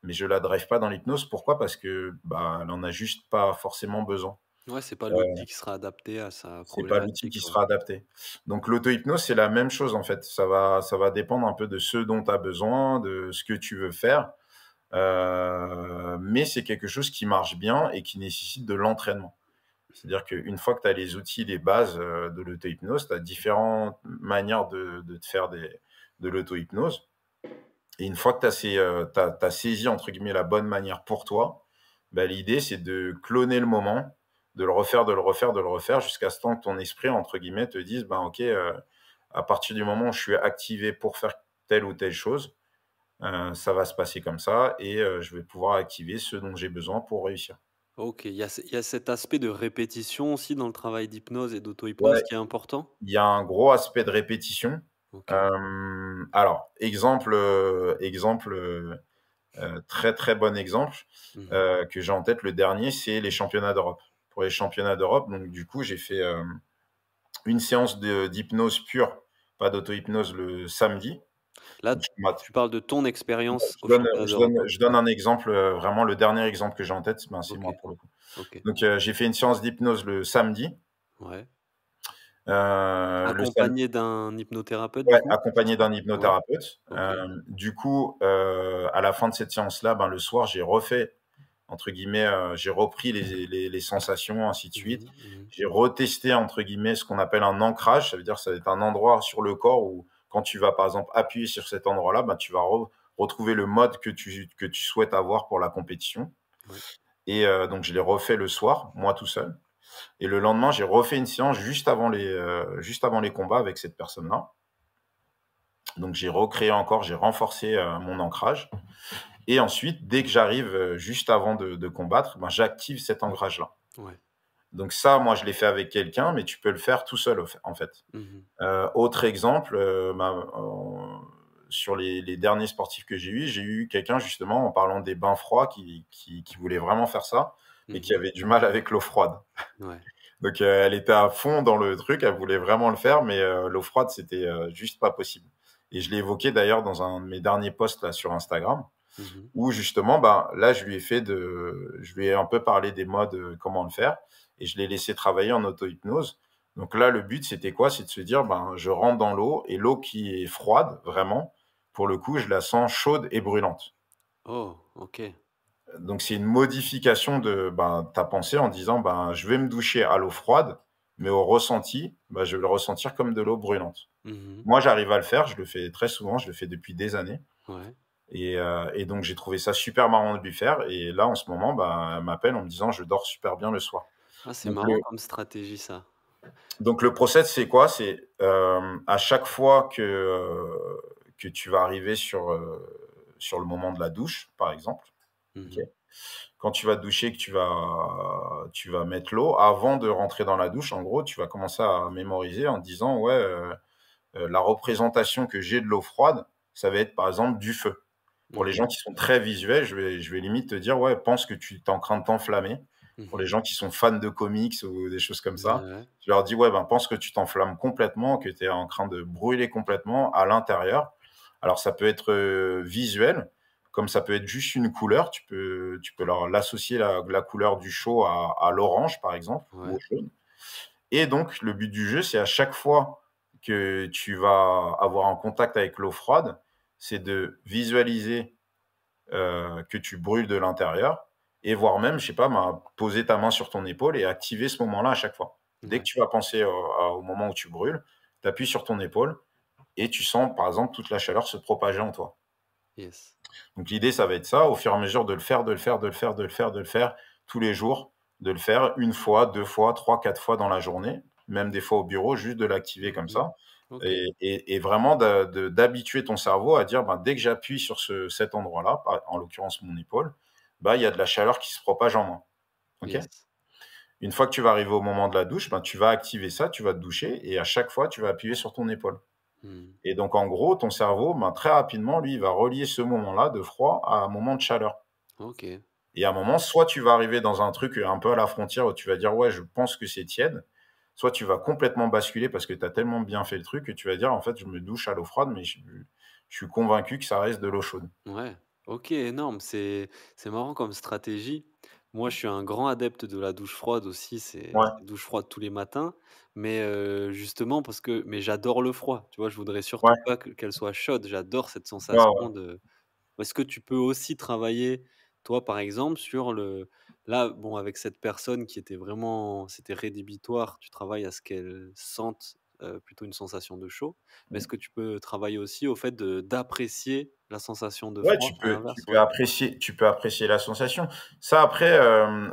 Mais je la drive pas dans l'hypnose. Pourquoi Parce que bah, elle a juste pas forcément besoin. Ouais, c'est pas euh, l'outil qui sera adapté à sa C'est pas l'outil qui sera adapté. Donc l'auto-hypnose, c'est la même chose en fait. Ça va, ça va dépendre un peu de ce dont tu as besoin, de ce que tu veux faire. Euh, mais c'est quelque chose qui marche bien et qui nécessite de l'entraînement. C'est-à-dire qu'une fois que tu as les outils, les bases euh, de l'auto-hypnose, tu as différentes manières de, te faire des, de l'auto-hypnose. Et une fois que tu as, saisi, entre guillemets, la bonne manière pour toi, bah, l'idée, c'est de cloner le moment de le refaire, de le refaire, de le refaire, jusqu'à ce temps que ton esprit, entre guillemets, te dise, ben, ok, euh, à partir du moment où je suis activé pour faire telle ou telle chose, euh, ça va se passer comme ça et euh, je vais pouvoir activer ce dont j'ai besoin pour réussir. Ok, il y, a, il y, a, cet aspect de répétition aussi dans le travail d'hypnose et d'auto-hypnose qui est important Il y a un gros aspect de répétition. alors, exemple, exemple très très bon exemple mmh que j'ai en tête, le dernier, c'est les championnats d'Europe pour les championnats d'Europe. Donc, du coup, j'ai fait euh, une séance d'hypnose pure, pas d'auto-hypnose, le samedi. Là, tu, parles de ton expérience. Je, donne un exemple, euh, vraiment le dernier exemple que j'ai en tête, ben, c'est moi pour le coup. Donc, euh, j'ai fait une séance d'hypnose le samedi. Ouais. accompagné d'un hypnothérapeute ouais, accompagné d'un hypnothérapeute. du coup, à la fin de cette séance-là, ben, le soir, j'ai refait entre guillemets, euh, j'ai repris les, sensations, ainsi de suite. Mmh mmh j'ai retesté, entre guillemets, ce qu'on appelle un ancrage. Ça veut dire que ça va être un endroit sur le corps où, quand tu vas, par exemple, appuyer sur cet endroit-là, ben, tu vas retrouver le mode que tu, que tu souhaites avoir pour la compétition. Et euh, donc, je l'ai refait le soir, moi tout seul. Et le lendemain, j'ai refait une séance juste avant les, euh, juste avant les combats avec cette personne-là. Donc j'ai recréé encore, j'ai renforcé mon ancrage. Et ensuite, dès que j'arrive euh, juste avant de, combattre, ben, j'active cet engrage là Donc ça, moi, je l'ai fait avec quelqu'un, mais tu peux le faire tout seul, en fait. Mmh euh, autre exemple, euh, ben, sur les, derniers sportifs que j'ai eus, j'ai eu, quelqu'un, justement, en parlant des bains froids, qui, voulait vraiment faire ça, mais mmh qui avait du mal avec l'eau froide. Donc elle était à fond dans le truc, elle voulait vraiment le faire, mais l'eau froide, c'était juste pas possible. Et je l'ai évoqué d'ailleurs dans un de mes derniers posts là, sur Instagram. Ou mmh Où justement, ben, là, je lui ai fait de, je lui ai un peu parlé des modes, euh, comment le faire, et je l'ai laissé travailler en auto-hypnose. Donc là, le but, c'était quoi C'est de se dire, ben, je rentre dans l'eau et l'eau qui est froide, vraiment, pour le coup, je la sens chaude et brûlante. Oh, ok. Donc c'est une modification de ben, ta pensée en disant, ben, je vais me doucher à l'eau froide, mais au ressenti, ben, je vais le ressentir comme de l'eau brûlante. Mmh Moi, j'arrive à le faire, je le fais très souvent, je le fais depuis des années. Ouais. Euh, et, donc j'ai trouvé ça super marrant de lui faire. Et là, en ce moment, bah, elle m'appelle en me disant je dors super bien le soir. Ah, c'est marrant comme stratégie ça. Donc le process, c'est quoi C'est euh, à chaque fois que, que tu vas arriver sur, euh, sur le moment de la douche, par exemple, mmh quand tu vas te doucher, que tu vas, tu vas mettre l'eau, avant de rentrer dans la douche, en gros, tu vas commencer à mémoriser en disant ouais, la représentation que j'ai de l'eau froide, ça va être par exemple du feu. Pour les gens qui sont très visuels, je vais, je limite te dire, ouais, pense que tu es en train de t'enflammer. Pour mhm. les gens qui sont fans de comics ou des choses comme ça, je leur dis, ouais, ben, pense que tu t'enflammes complètement, que tu es en train de brûler complètement à l'intérieur. Alors, ça peut être euh, visuel, comme ça peut être juste une couleur. Tu peux, tu peux leur l'associer la, couleur du chaud, à, l'orange, par exemple, ou au jaune. Et donc, le but du jeu, c'est à chaque fois que tu vas avoir un contact avec l'eau froide, c'est de visualiser euh, que tu brûles de l'intérieur et voire même, je sais pas, ben, poser ta main sur ton épaule et activer ce moment-là à chaque fois. Dès que tu vas penser euh, au, moment où tu brûles, tu appuies sur ton épaule et tu sens par exemple toute la chaleur se propager en toi. Donc l'idée, ça va être ça, au fur et à mesure de le faire, de le faire, de le faire, de le faire, de le faire tous les jours, de le faire une fois, deux fois, trois, quatre fois dans la journée, même des fois au bureau, juste de l'activer comme mmh. ça. Et, vraiment d'habituer ton cerveau à dire, ben, dès que j'appuie sur ce, cet endroit-là, en l'occurrence mon épaule, bah il y a de la chaleur qui se propage en moi. Une fois que tu vas arriver au moment de la douche, ben, tu vas activer ça, tu vas te doucher et à chaque fois, tu vas appuyer sur ton épaule. Hmm. Et donc, en gros, ton cerveau, ben, très rapidement, lui, il va relier ce moment-là de froid à un moment de chaleur. Ok. Et à un moment, soit tu vas arriver dans un truc un peu à la frontière où tu vas dire, ouais, je pense que c'est tiède, soit tu vas complètement basculer parce que tu as tellement bien fait le truc que tu vas dire en fait je me douche à l'eau froide mais je, suis convaincu que ça reste de l'eau chaude. Ouais, ok, énorme, c'est marrant comme stratégie. Moi, je suis un grand adepte de la douche froide aussi, c'est douche froide tous les matins, mais euh, justement parce que mais j'adore le froid, tu vois, je voudrais surtout pas qu'elle soit chaude, j'adore cette sensation de... Est-ce que tu peux aussi travailler, toi par exemple, sur le, Là, bon, avec cette personne qui était vraiment, c'était rédhibitoire, tu travailles à ce qu'elle sente plutôt une sensation de chaud. Mais est-ce mmh. que tu peux travailler aussi au fait d'apprécier la sensation de froid tu peux, tu peux, apprécier, tu peux apprécier la sensation. Ça, après,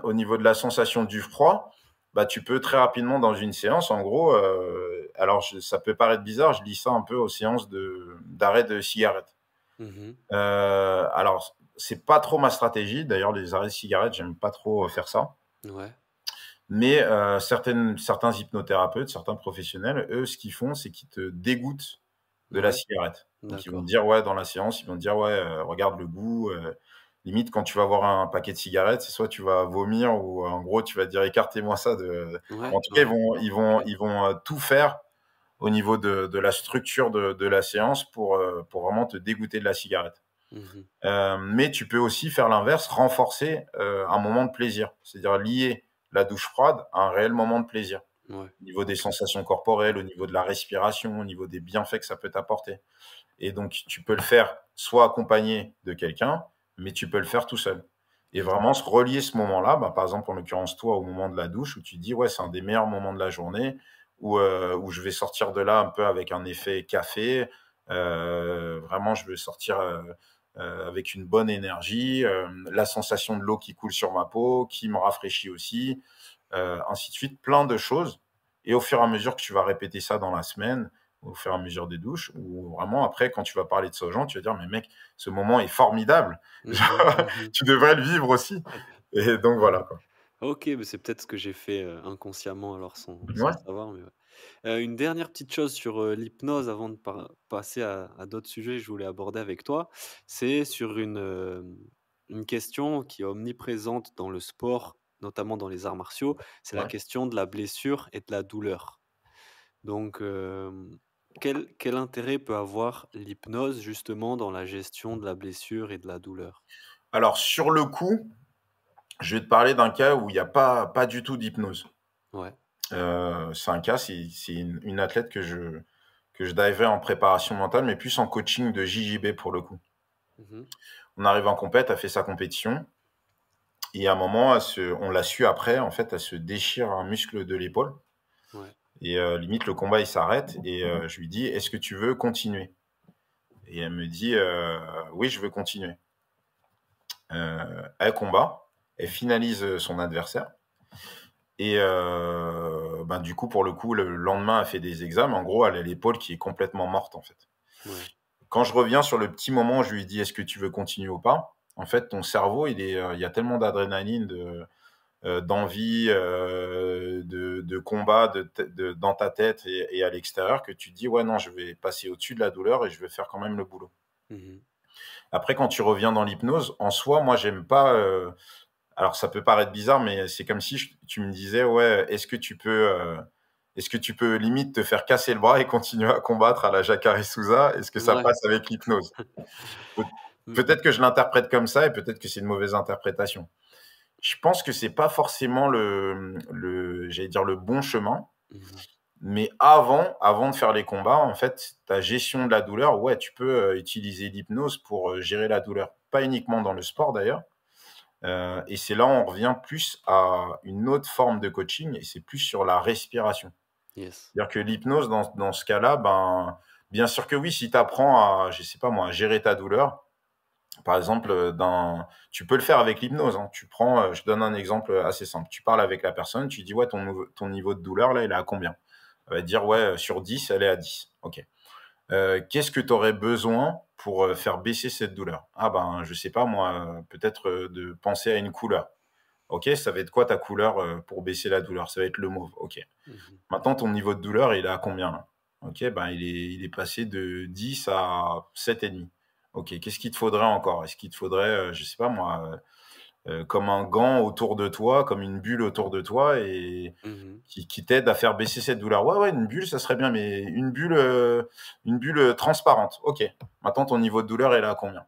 au niveau de la sensation du froid, bah, tu peux très rapidement dans une séance, en gros, alors ça peut paraître bizarre, je lis ça un peu aux séances d'arrêt de, cigarette. Mmh alors, c'est pas trop ma stratégie. D'ailleurs, les arrêts de cigarettes, j'aime pas trop euh, faire ça. Mais euh, certaines, certains hypnothérapeutes, certains professionnels, eux, ce qu'ils font, c'est qu'ils te dégoûtent de la cigarette. Donc ils vont dire ouais dans la séance, ils vont te dire ouais euh, regarde le goût. limite quand tu vas avoir un paquet de cigarettes, c'est soit tu vas vomir ou en gros tu vas dire écartez-moi ça de. en tout cas ils vont ils vont tout faire au niveau de, la structure de, la séance pour pour vraiment te dégoûter de la cigarette. Mhm. Euh, mais tu peux aussi faire l'inverse, renforcer euh, un moment de plaisir, c'est-à-dire lier la douche froide à un réel moment de plaisir. Au niveau des sensations corporelles, au niveau de la respiration, au niveau des bienfaits que ça peut t'apporter. Et donc, tu peux le faire soit accompagné de quelqu'un, mais tu peux le faire tout seul. Et vraiment se relier ce moment-là, bah, par exemple, en l'occurrence, toi, au moment de la douche, où tu te dis, ouais, c'est un des meilleurs moments de la journée, où, euh, où je vais sortir de là un peu avec un effet café, vraiment, je veux sortir euh, avec une bonne énergie, euh, la sensation de l'eau qui coule sur ma peau, qui me rafraîchit aussi, euh, ainsi de suite, plein de choses. Et au fur et à mesure que tu vas répéter ça dans la semaine, au fur et à mesure des douches, ou vraiment après, quand tu vas parler de ça aux gens, tu vas dire, mais mec, ce moment est formidable, mhm, mhm. tu devrais le vivre aussi. Et donc voilà. Ok, mais c'est peut-être ce que j'ai fait inconsciemment alors sans, savoir. Mais ouais. Euh, une dernière petite chose sur euh, l'hypnose avant de passer à, d'autres sujets que je voulais aborder avec toi, c'est sur euh, une, question qui est omniprésente dans le sport, notamment dans les arts martiaux, c'est la question de la blessure et de la douleur. Donc, quel, intérêt peut avoir l'hypnose justement dans la gestion de la blessure et de la douleur Alors, sur le coup, je vais te parler d'un cas où il n'y a pas, pas du tout d'hypnose. Ouais. Euh, c'est un cas, c'est une, athlète que je, que je diverais en préparation mentale, mais plus en coaching de JJB pour le coup. Mmh on arrive en compète, elle fait sa compétition, et à un moment, on l'a su après, en fait, elle se déchire un muscle de l'épaule. Et euh, limite, le combat, il s'arrête, et euh, je lui dis, est-ce que tu veux continuer Et elle me dit, oui, je veux continuer. elle combat, elle finalise son adversaire. Et ben, du coup, pour le coup, le lendemain, elle fait des examens. En gros, elle a l'épaule qui est complètement morte, en fait. Quand je reviens sur le petit moment, je lui dis est-ce que tu veux continuer ou pas En fait, ton cerveau, il, est, euh, il y a tellement d'adrénaline, de, euh, d'envie, de, de, combat de, de, dans ta tête et, à l'extérieur que tu te dis ouais, non, je vais passer au-dessus de la douleur et je vais faire quand même le boulot. Mmh Après, quand tu reviens dans l'hypnose, en soi, moi, j'aime pas alors ça peut paraître bizarre, mais c'est comme si tu me disais, ouais, est-ce que tu peux, euh, est-ce que tu peux limite te faire casser le bras et continuer à combattre à la Jacare Souza Est-ce que ça passe avec l'hypnose Peut-être que je l'interprète comme ça et peut-être que c'est une mauvaise interprétation. Je pense que c'est pas forcément le, j'allais dire le bon chemin. Mmh. Mais avant, avant de faire les combats, en fait, ta gestion de la douleur, ouais, tu peux euh, utiliser l'hypnose pour euh, gérer la douleur, pas uniquement dans le sport d'ailleurs, euh, et c'est là on revient plus à une autre forme de coaching, et c'est plus sur la respiration. C'est-à-dire que l'hypnose, dans, dans ce cas-là, ben, bien sûr que oui, si tu apprends à, je sais pas moi, à gérer ta douleur, par exemple, euh, dans, tu peux le faire avec l'hypnose. Hein. Tu prends, euh, je donne un exemple assez simple. Tu parles avec la personne, tu dis, ouais, ton, ton niveau de douleur, là, il est à combien Elle va dire, ouais, sur 10, elle est à 10. OK. Euh, qu'est-ce que tu aurais besoin pour euh, faire baisser cette douleur Ah ben, je sais pas moi, euh, peut-être de penser à une couleur. Ok, ça va être quoi ta couleur pour baisser la douleur Ça va être le mauve. Ok. Mhm. Maintenant, ton niveau de douleur, il est à combien Ok, ben il est, il est passé de 10 à 7,5. Ok, qu'est-ce qu'il te faudrait encore Est-ce qu'il te faudrait, je sais pas moi, euh, comme un gant autour de toi, comme une bulle autour de toi et mhm. qui, t'aide à faire baisser cette douleur. Ouais, ouais, une bulle, ça serait bien, mais une bulle, euh, une bulle euh, transparente. Ok. Maintenant, ton niveau de douleur, elle est à combien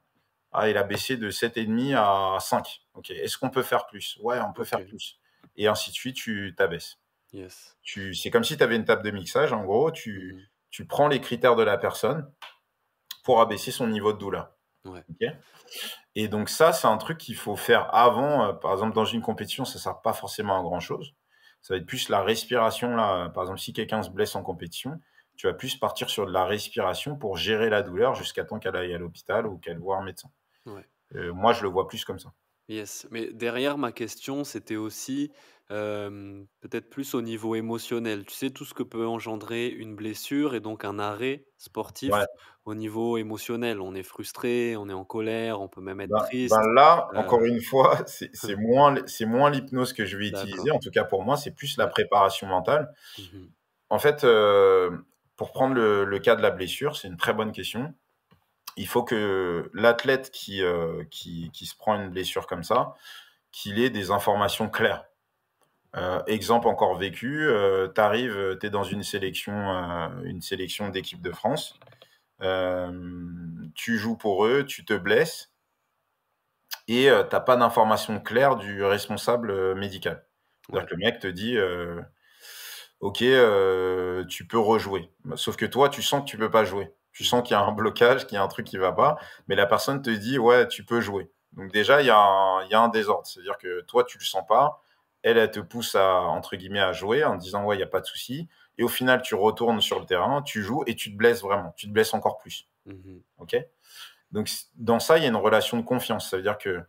Ah, il a baissé de 7,5 à 5. Ok. Est-ce qu'on peut faire plus Ouais, on peut faire plus. Et ainsi de suite, tu t'abaisses. Yes. Tu, c'est comme si tu avais une table de mixage. En gros, tu, mhm. tu prends les critères de la personne pour abaisser son niveau de douleur et donc ça, c'est un truc qu'il faut faire avant. Euh, par exemple, dans une compétition, ça ne sert pas forcément à grand-chose. Ça va être plus la respiration. Là. Par exemple, si quelqu'un se blesse en compétition, tu vas plus partir sur de la respiration pour gérer la douleur jusqu'à temps qu'elle aille à l'hôpital ou qu'elle voit un médecin. Euh, moi, je le vois plus comme ça. Yes, mais derrière ma question, c'était aussi euh, peut-être plus au niveau émotionnel. Tu sais, tout ce que peut engendrer une blessure et donc un arrêt sportif ouais au niveau émotionnel. On est frustré, on est en colère, on peut même être ben, triste. Ben là, euh encore une fois, c'est moins, l'hypnose que je vais utiliser. En tout cas, pour moi, c'est plus la préparation mentale. Mmh en fait, euh, pour prendre le, cas de la blessure, c'est une très bonne question. Il faut que l'athlète qui, euh, qui, se prend une blessure comme ça, qu'il ait des informations claires. exemple encore vécu, tu arrives, tu es dans une sélection, une sélection d'équipe de France. Euh, tu joues pour eux, tu te blesses et euh, tu n'as pas d'information claire du responsable euh, médical. Ouais. Que le mec te dit Ok, tu peux rejouer. Sauf que toi, tu sens que tu ne peux pas jouer. Tu sens qu'il y a un blocage, qu'il y a un truc qui va pas, mais la personne te dit Ouais, tu peux jouer. Donc, déjà, il y, a un désordre. C'est-à-dire que toi, tu le sens pas. Elle, elle te pousse à, entre guillemets, à jouer en disant Ouais, il n'y a pas de souci. Et au final, tu retournes sur le terrain, tu joues et tu te blesses vraiment. Tu te blesses encore plus. Mhm. OK Donc, dans ça, il y a une relation de confiance. Ça veut dire que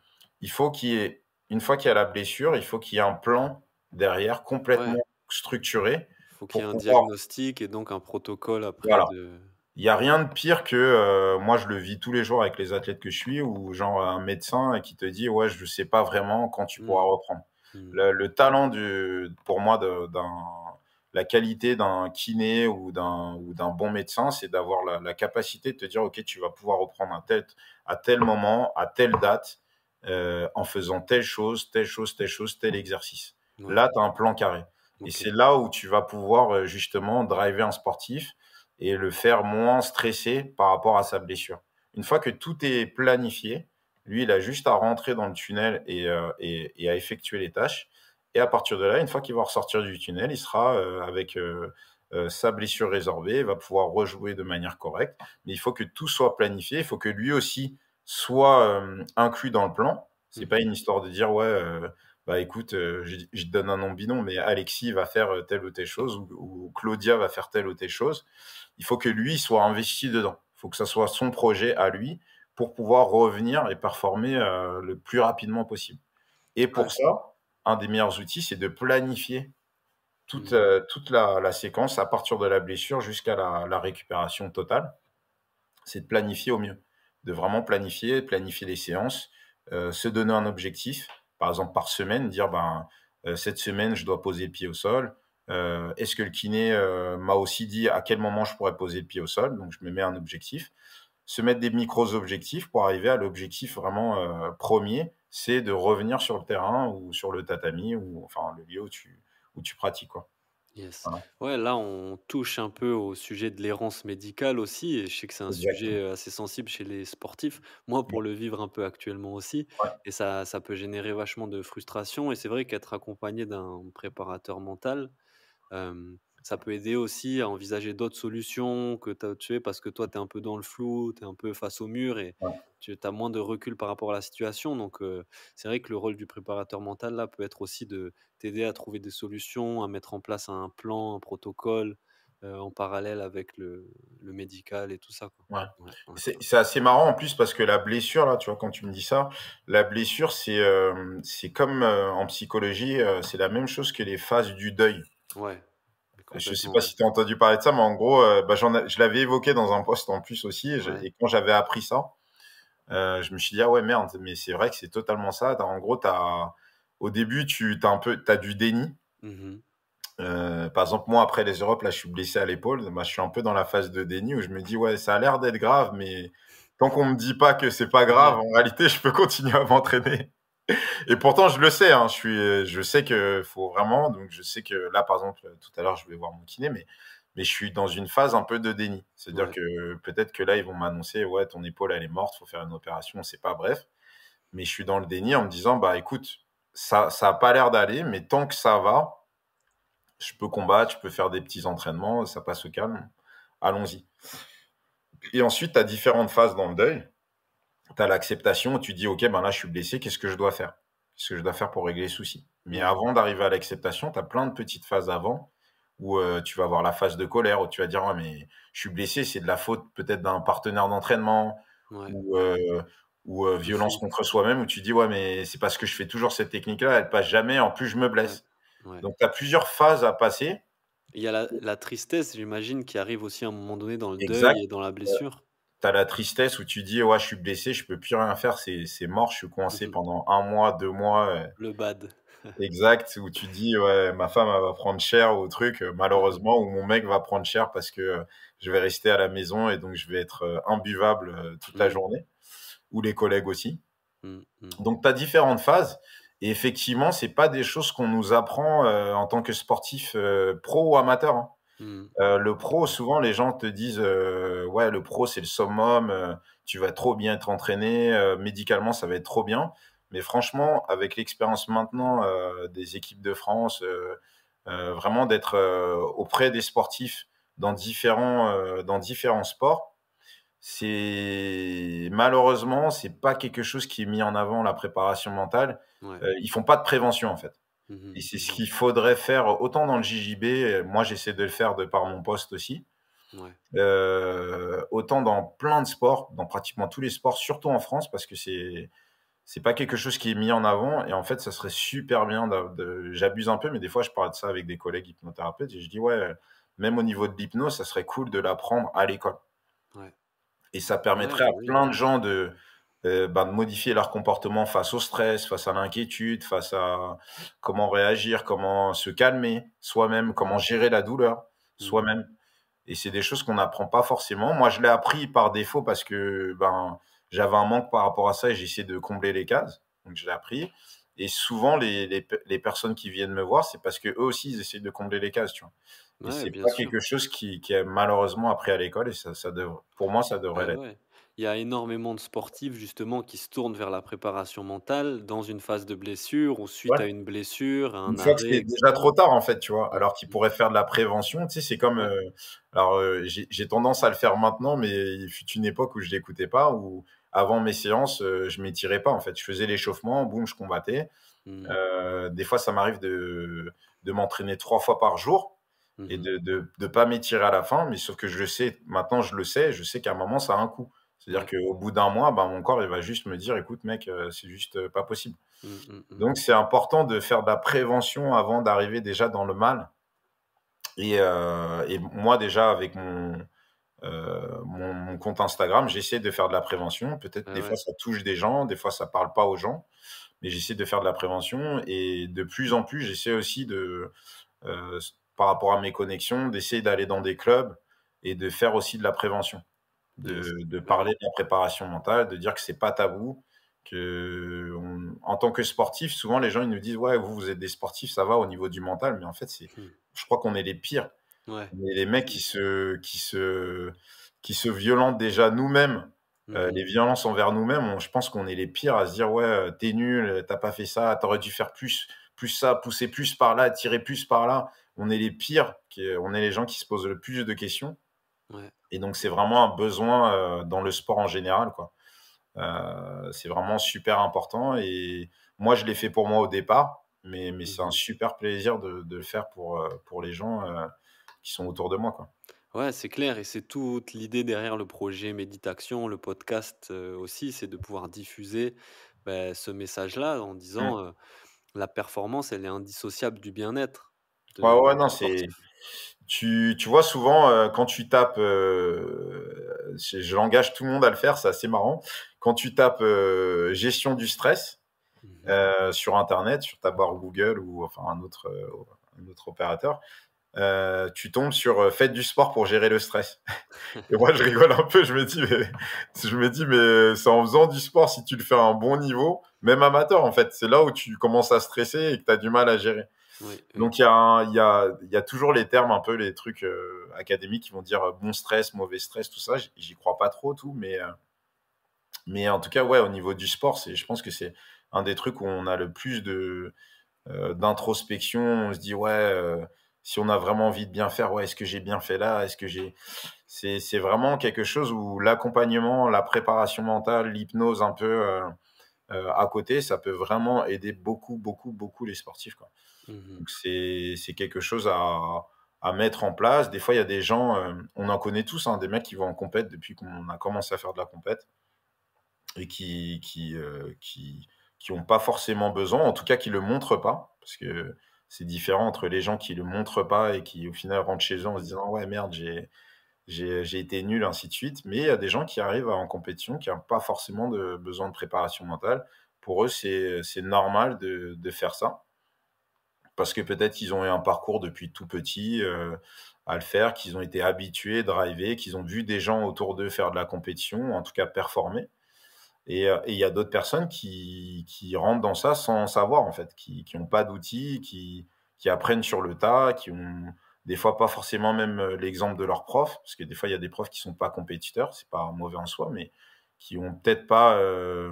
il faut qu'il y ait, une fois qu'il y a la blessure, il faut qu'il y ait un plan derrière complètement structuré. Il faut qu'il y ait un diagnostic et donc un protocole après. Il n'y a rien de pire que euh, moi, je le vis tous les jours avec les athlètes que je suis, ou genre un médecin qui te dit Ouais, je ne sais pas vraiment quand tu mmh. pourras reprendre. Mmh. Le, talent du, pour moi d'un la qualité d'un kiné ou d'un ou d'un bon médecin, c'est d'avoir la, capacité de te dire ok, tu vas pouvoir reprendre un tête à tel moment, à telle date, euh, en faisant telle chose, telle chose, telle chose, tel exercice. Là, tu as un plan carré. Et c'est là où tu vas pouvoir euh, justement driver un sportif et le faire moins stressé par rapport à sa blessure. Une fois que tout est planifié, lui, il a juste à rentrer dans le tunnel et euh, à effectuer les tâches. Et à partir de là, une fois qu'il va ressortir du tunnel, il sera euh, avec euh, euh, sa blessure résorbée, va pouvoir rejouer de manière correcte. Mais il faut que tout soit planifié, il faut que lui aussi soit inclus dans le plan. C'est mmh. pas une histoire de dire ouais, bah écoute, je, te donne un nom binon, mais Alexis va faire telle ou telle chose ou, Claudia va faire telle ou telle chose. Il faut que lui soit investi dedans. Il faut que ça soit son projet à lui pour pouvoir revenir et performer le plus rapidement possible. Et pour ça, un des meilleurs outils, c'est de planifier toute, mm. euh, toute la, séquence à partir de la blessure jusqu'à la, récupération totale. C'est de planifier au mieux, de vraiment planifier, planifier les séances, euh, se donner un objectif, par exemple par semaine, dire ben, euh, cette semaine je dois poser le pied au sol. Est-ce que le kiné m'a aussi dit à quel moment je pourrais poser le pied au sol Donc je me mets un objectif se mettre des micros objectifs pour arriver à l'objectif vraiment euh, premier, c'est de revenir sur le terrain ou sur le tatami ou enfin le lieu où tu, où tu pratiques. Quoi. Yes. Ouais, là, on touche un peu au sujet de l'errance médicale aussi. Et je sais que c'est un sujet euh, assez sensible chez les sportifs. Moi, pour le vivre un peu actuellement aussi. Et ça, ça peut générer vachement de frustration. Et c'est vrai qu'être accompagné d'un préparateur mental, euh, ça peut aider aussi à envisager d'autres solutions que tu es parce que toi, tu es un peu dans le flou, tu es un peu face au mur et tu as moins de recul par rapport à la situation. Donc, c'est vrai que le rôle du préparateur mental, là, peut être aussi de t'aider à trouver des solutions, à mettre en place un plan, un protocole. en parallèle avec le, médical et tout ça. Ouais. C'est, assez marrant en plus parce que la blessure, là, tu vois, quand tu me dis ça, la blessure, c'est, c'est comme en psychologie, c'est la même chose que les phases du deuil. Ouais. Je sais pas si tu as entendu parler de ça, mais en gros, euh, bah, je l'avais évoqué dans un poste en plus aussi. Et, quand j'avais appris ça, euh, je me suis dit, ah ouais, merde, mais c'est vrai que c'est totalement ça. En gros, as, au début, tu as, un peu, as du déni. Mmh euh, par exemple, moi, après les Europes, là, je suis blessé à l'épaule. Bah, je suis un peu dans la phase de déni où je me dis, ouais, ça a l'air d'être grave, mais tant qu'on me dit pas que c'est pas grave, en réalité, je peux continuer à m'entraîner. Et pourtant, je le sais, hein, je, suis, je sais que faut vraiment. Donc, je sais que là, par exemple, tout à l'heure, je vais voir mon kiné, mais, mais je suis dans une phase un peu de déni. C'est-à-dire que peut-être que là, ils vont m'annoncer Ouais, ton épaule, elle est morte, faut faire une opération, on sait pas, bref. Mais je suis dans le déni en me disant Bah écoute, ça n'a pas l'air d'aller, mais tant que ça va, je peux combattre, je peux faire des petits entraînements, ça passe au calme, allons-y. Et ensuite, tu as différentes phases dans le deuil tu as l'acceptation, tu dis, OK, ben là, je suis blessé, qu'est-ce que je dois faire Qu'est-ce que je dois faire pour régler les souci Mais avant d'arriver à l'acceptation, tu as plein de petites phases avant où euh, tu vas avoir la phase de colère, où tu vas dire, ouais, mais je suis blessé, c'est de la faute peut-être d'un partenaire d'entraînement ou, euh, euh, violence contre soi-même, où tu dis, ouais, mais c'est parce que je fais toujours cette technique-là, elle passe jamais, en plus, je me blesse. Donc, tu as plusieurs phases à passer. Il y a la, tristesse, j'imagine, qui arrive aussi à un moment donné dans le deuil et dans la blessure tu as la tristesse où tu dis, ouais, je suis blessé, je peux plus rien faire, c'est, mort, je suis coincé mhm. pendant un mois, deux mois. Euh. Le bad. exact, où tu dis, ouais, ma femme va prendre cher au truc, euh, malheureusement, ou mon mec va prendre cher parce que euh, je vais rester à la maison et donc je vais être imbuvable toute la mhm. journée, ou les collègues aussi. Mmh, mmh. Donc, tu as différentes phases. Et effectivement, ce n'est pas des choses qu'on nous apprend en tant que sportif pro ou amateur. Hein. Hmm. Euh, le pro, souvent, les gens te disent euh, Ouais, le pro, c'est le summum, euh, tu vas trop bien être entraîné médicalement, ça va être trop bien. Mais franchement, avec l'expérience maintenant des équipes de France, vraiment d'être auprès des sportifs dans différents, dans différents sports, c'est malheureusement, c'est pas quelque chose qui est mis en avant la préparation mentale. ils font pas de prévention en fait. Mmh et c'est ce qu'il faudrait faire autant dans le JJB, moi j'essaie de le faire de par mon poste aussi, euh, autant dans plein de sports, dans pratiquement tous les sports, surtout en France, parce que c'est c'est pas quelque chose qui est mis en avant. Et en fait, ça serait super bien. J'abuse un peu, mais des fois, je parle de ça avec des collègues hypnothérapeutes et je dis ouais, même au niveau de l'hypnose, ça serait cool de l'apprendre à l'école. Et ça permettrait à bah plein de gens de euh, ben, de modifier leur comportement face au stress, face à l'inquiétude, face à comment réagir, comment se calmer soi-même, comment gérer la douleur mmh. soi-même. Et c'est des choses qu'on n'apprend pas forcément. Moi, je l'ai appris par défaut parce que ben, j'avais un manque par rapport à ça et j'essayais de combler les cases. Donc, je l'ai appris. Et souvent, les, les, personnes qui viennent me voir, c'est parce qu'eux aussi, ils essayent de combler les cases. Tu vois. Et c'est pas quelque chose qui, qui, est malheureusement appris à l'école et ça, ça pour moi, ça devrait bah l'être il y a énormément de sportifs justement qui se tournent vers la préparation mentale dans une phase de blessure ou suite à une blessure. une que c'est déjà trop tard en fait, tu vois, alors qu'ils pourraient faire de la prévention, tu sais, c'est comme... Euh, alors euh, j'ai tendance à le faire maintenant, mais il fut une époque où je l'écoutais pas, où avant mes séances, euh, je m'étirais pas en fait, je faisais l'échauffement, boum, je combattais. Mmh. des fois, ça m'arrive de, de m'entraîner trois fois par jour et mmh de ne pas m'étirer à la fin, mais sauf que je le sais, maintenant je le sais, je sais qu'à un moment ça a un coût. C'est-à-dire qu'au bout d'un mois, bah, mon corps, il va juste me dire, écoute, mec, euh, c'est juste euh, pas possible. Mmh, mmh, mmh. Donc, c'est important de faire de la prévention avant d'arriver déjà dans le mal. Et, euh, moi, déjà, avec mon, mon, compte Instagram, j'essaie de faire de la prévention. Peut-être des fois, ça touche des gens, des fois, ça ne parle pas aux gens. Mais j'essaie de faire de la prévention. Et de plus en plus, j'essaie aussi de, par rapport à mes connexions, d'essayer d'aller dans des clubs et de faire aussi de la prévention de, parler de la préparation mentale, de dire que c'est pas tabou. Que en tant que sportif, souvent les gens ils nous disent ouais vous vous êtes des sportifs ça va au niveau du mental, mais en fait c'est, hmm. je crois qu'on est les pires. Ouais. Mais les mecs qui se qui se qui se violentent déjà nous-mêmes, euh, hmm. les violences envers nous-mêmes, je pense qu'on est les pires à se dire ouais euh, t'es nul, euh, t'as pas fait ça, t'aurais dû faire plus plus ça, pousser plus par là, tirer plus par là. On est les pires, on est les gens qui se posent le plus de questions. Et donc, c'est vraiment un besoin euh, dans le sport en général. quoi. Euh, c'est vraiment super important. Et moi, je l'ai fait pour moi au départ, mais, mais c'est un mhm. super plaisir de, le faire pour, euh, pour les gens qui sont autour de moi. Quoi. Ouais, c'est clair. Et c'est toute l'idée derrière le projet Méditation, le podcast aussi, c'est de pouvoir diffuser bah, ce message-là en disant mmh. la performance, elle est indissociable du bien-être. Ouais, ouais, non, c'est tu, vois souvent euh, quand tu tapes, euh, je, tout le monde à le faire, c'est assez marrant. Quand tu tapes euh, gestion du stress mmh sur internet, sur ta barre Google ou enfin un autre, autre opérateur, tu tombes sur faites du sport pour gérer le stress. et moi, je rigole un peu. Je me dis, je me dis, mais c'est en faisant du sport si tu le fais à un bon niveau, même amateur en fait, c'est là où tu commences à stresser et que tu as du mal à gérer. Donc il y, a, toujours les termes, un peu les trucs euh, académiques qui vont dire euh, bon stress, mauvais stress, tout ça. J'y crois pas trop, tout, mais, euh, mais en tout cas, ouais, au niveau du sport, je pense que c'est un des trucs où on a le plus de d'introspection. On se dit, ouais, si on a vraiment envie de bien faire, ouais, est-ce que j'ai bien fait là Est-ce que j'ai. C'est vraiment quelque chose où l'accompagnement, la préparation mentale, l'hypnose un peu euh, à côté, ça peut vraiment aider beaucoup, beaucoup, beaucoup les sportifs. Mmh c'est quelque chose à, mettre en place. Des fois, il y a des gens, euh, on en connaît tous, hein, des mecs qui vont en compète depuis qu'on a commencé à faire de la compète et qui qui euh, qui n'ont pas forcément besoin, en tout cas qui ne le montrent pas, parce que c'est différent entre les gens qui le montrent pas et qui au final rentrent chez eux en se disant ouais merde j'ai euh, j'ai été nul, ainsi de suite. Mais il y a des gens qui arrivent en compétition qui n'ont pas forcément de besoin de préparation mentale. Pour eux, c'est normal de, de, faire ça. Parce que peut-être qu'ils ont eu un parcours depuis tout petit euh, à le faire, qu'ils ont été habitués, driver qu'ils ont vu des gens autour d'eux faire de la compétition, en tout cas performer. Euh, et il y a d'autres personnes qui, qui, rentrent dans ça sans savoir, en fait, qui n'ont pas d'outils, qui, qui apprennent sur le tas, qui ont des fois pas forcément même euh, l'exemple de leurs profs, parce que des fois il y a des profs qui sont pas compétiteurs, c'est pas mauvais en soi, mais qui ont peut-être pas euh,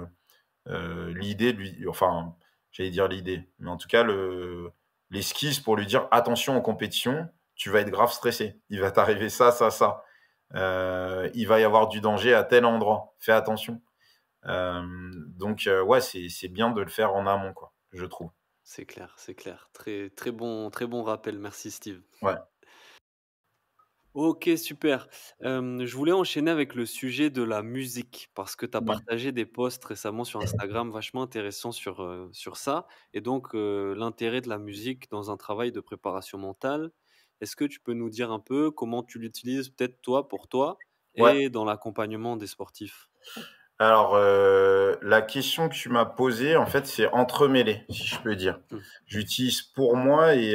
euh, l'idée de enfin j'allais dire l'idée, mais en tout cas le, l'esquisse pour lui dire attention aux compétitions, tu vas être grave stressé, il va t'arriver ça, ça, ça, il va y avoir du danger à tel endroit, fais attention. donc ouais, c'est, c'est bien de le faire en amont, quoi, je trouve. C'est clair, c'est clair. Très, très, bon, très bon rappel. Merci, Steve. Ouais. Ok, super. je voulais enchaîner avec le sujet de la musique, parce que tu as partagé des posts récemment sur Instagram vachement intéressants sur, sur ça, et donc l'intérêt de la musique dans un travail de préparation mentale. Est-ce que tu peux nous dire un peu comment tu l'utilises peut-être toi pour toi et dans l'accompagnement des sportifs alors, euh, la question que tu m'as posée, en fait, c'est entremêlé si je peux dire. Mmh. J'utilise pour moi et,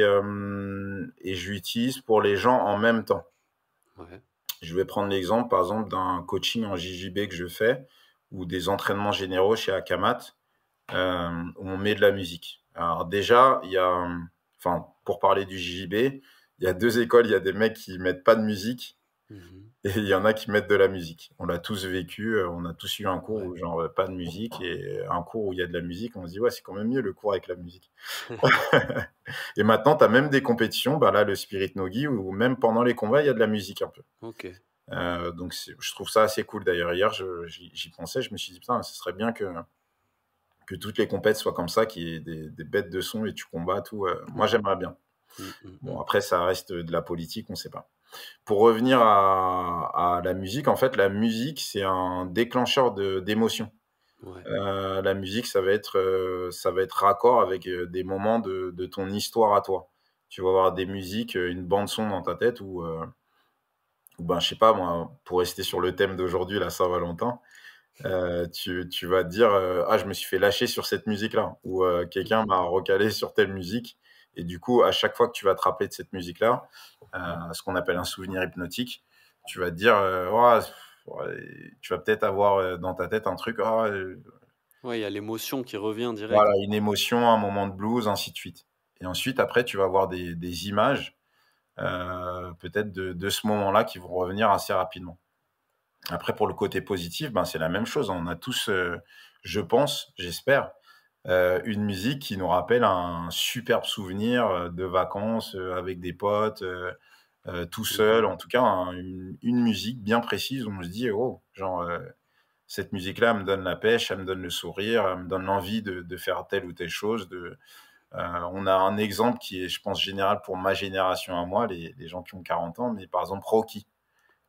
et j'utilise pour les gens en même temps. Je vais prendre l'exemple, par exemple, d'un coaching en JJB que je fais ou des entraînements généraux chez Akamat où on met de la musique. Alors, déjà, il y enfin, pour parler du JJB, il y a deux écoles, il y a des mecs qui mettent pas de musique Mhm. Et il y en a qui mettent de la musique. On l'a tous vécu, euh, on a tous eu un cours où genre euh, pas de musique et un cours où il y a de la musique, on se dit ouais c'est quand même mieux le cours avec la musique. et maintenant tu as même des compétitions, bah là le Spirit Nogi où même pendant les combats il y a de la musique un peu. Ok. Euh, donc je trouve ça assez cool d'ailleurs. Hier j'y pensais, je me suis dit putain ce serait bien que que toutes les compètes soient comme ça, qu'il y ait des, bêtes de son et tu combats tout. moi j'aimerais bien. Mm, mm, bon mm. après ça reste de la politique, on sait pas. Pour revenir à, la musique, en fait, la musique, c'est un déclencheur d'émotions. Euh, la musique, ça va être, euh, ça va être raccord avec euh, des moments de, ton histoire à toi. Tu vas avoir des musiques, une bande son dans ta tête ou, euh, ben, je sais pas, moi, pour rester sur le thème d'aujourd'hui, la Saint-Valentin, tu, tu, vas te dire, ah, je me suis fait lâcher sur cette musique-là, ou quelqu'un m'a recalé sur telle musique. Et du coup, à chaque fois que tu vas te rappeler de cette musique-là, euh, ce qu'on appelle un souvenir hypnotique, tu vas te dire, euh, oh, tu vas peut-être avoir euh, dans ta tête un truc. Oh, il y a l'émotion qui revient direct. une émotion, un moment de blues, ainsi de suite. Et ensuite, après, tu vas avoir des, images, peut-être de, de ce moment-là, qui vont revenir assez rapidement. Après, pour le côté positif, ben, c'est la même chose. On a tous, je pense, j'espère, euh, une musique qui nous rappelle un superbe souvenir euh, de vacances euh, avec des potes, tout seul, en tout cas une, musique bien précise où on se dit, oh, genre, cette musique-là me donne la pêche, elle me donne le sourire, elle me donne l'envie de, de, faire telle ou telle chose. De, on a un exemple qui est, je pense, général pour ma génération à moi, les, gens qui ont 40 ans, mais par exemple Rocky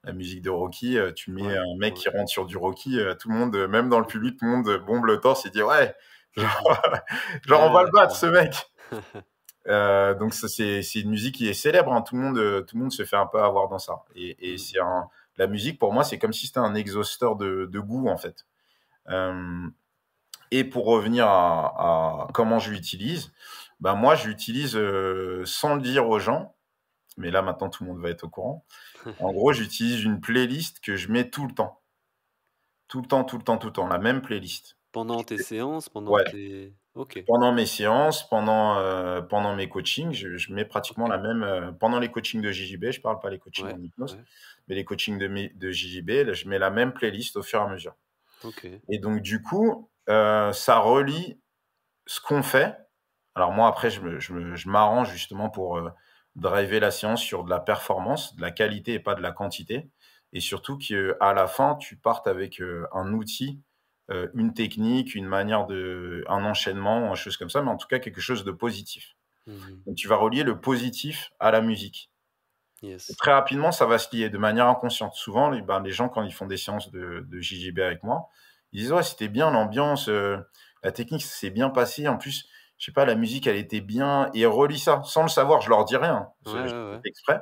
la musique de Rocky, tu mets un mec qui rentre sur du Rocky, tout le monde, même dans le public, tout le monde bombe le torse et dit ouais, Genre, on va le battre, euh, ce mec. Euh, donc c'est une musique qui est célèbre, hein. tout, le monde, euh, tout le monde se fait un peu avoir dans ça. Et, mm. c'est la musique, pour moi, c'est comme si c'était un exhausteur de, goût, en fait. et pour revenir à, comment je l'utilise, ben moi, je l'utilise sans le dire aux gens, mais là maintenant tout le monde va être au courant. En gros, j'utilise une playlist que je mets tout le temps. Tout le temps, tout le temps, tout le temps, la même playlist. Pendant tes séances, pendant Pendant mes séances, pendant, euh, pendant mes coachings, je, mets pratiquement la même. Euh, pendant les coachings de JJB, je ne parle pas les coachings en hypnose, mais les coachings de, de JJB, là, je mets la même playlist au fur et à mesure. Et donc, du coup, euh, ça relie ce qu'on fait. Alors, moi, après, je, je, je m'arrange justement pour driver la séance sur de la performance, de la qualité et pas de la quantité. Et surtout qu'à la fin, tu partes avec un outil euh, une technique, une manière de, un enchaînement, chose comme ça, mais en tout cas quelque chose de positif. Mhm. Donc tu vas relier le positif à la musique. Très rapidement, ça va se lier de manière inconsciente. Souvent, les, ben, les gens, quand ils font des séances de, de JGB avec moi, ils disent Ouais, c'était bien l'ambiance, euh, la technique s'est bien passée. En plus, je sais pas, la musique, elle était bien. Et relis ça. Sans le savoir, je leur dis rien. exprès.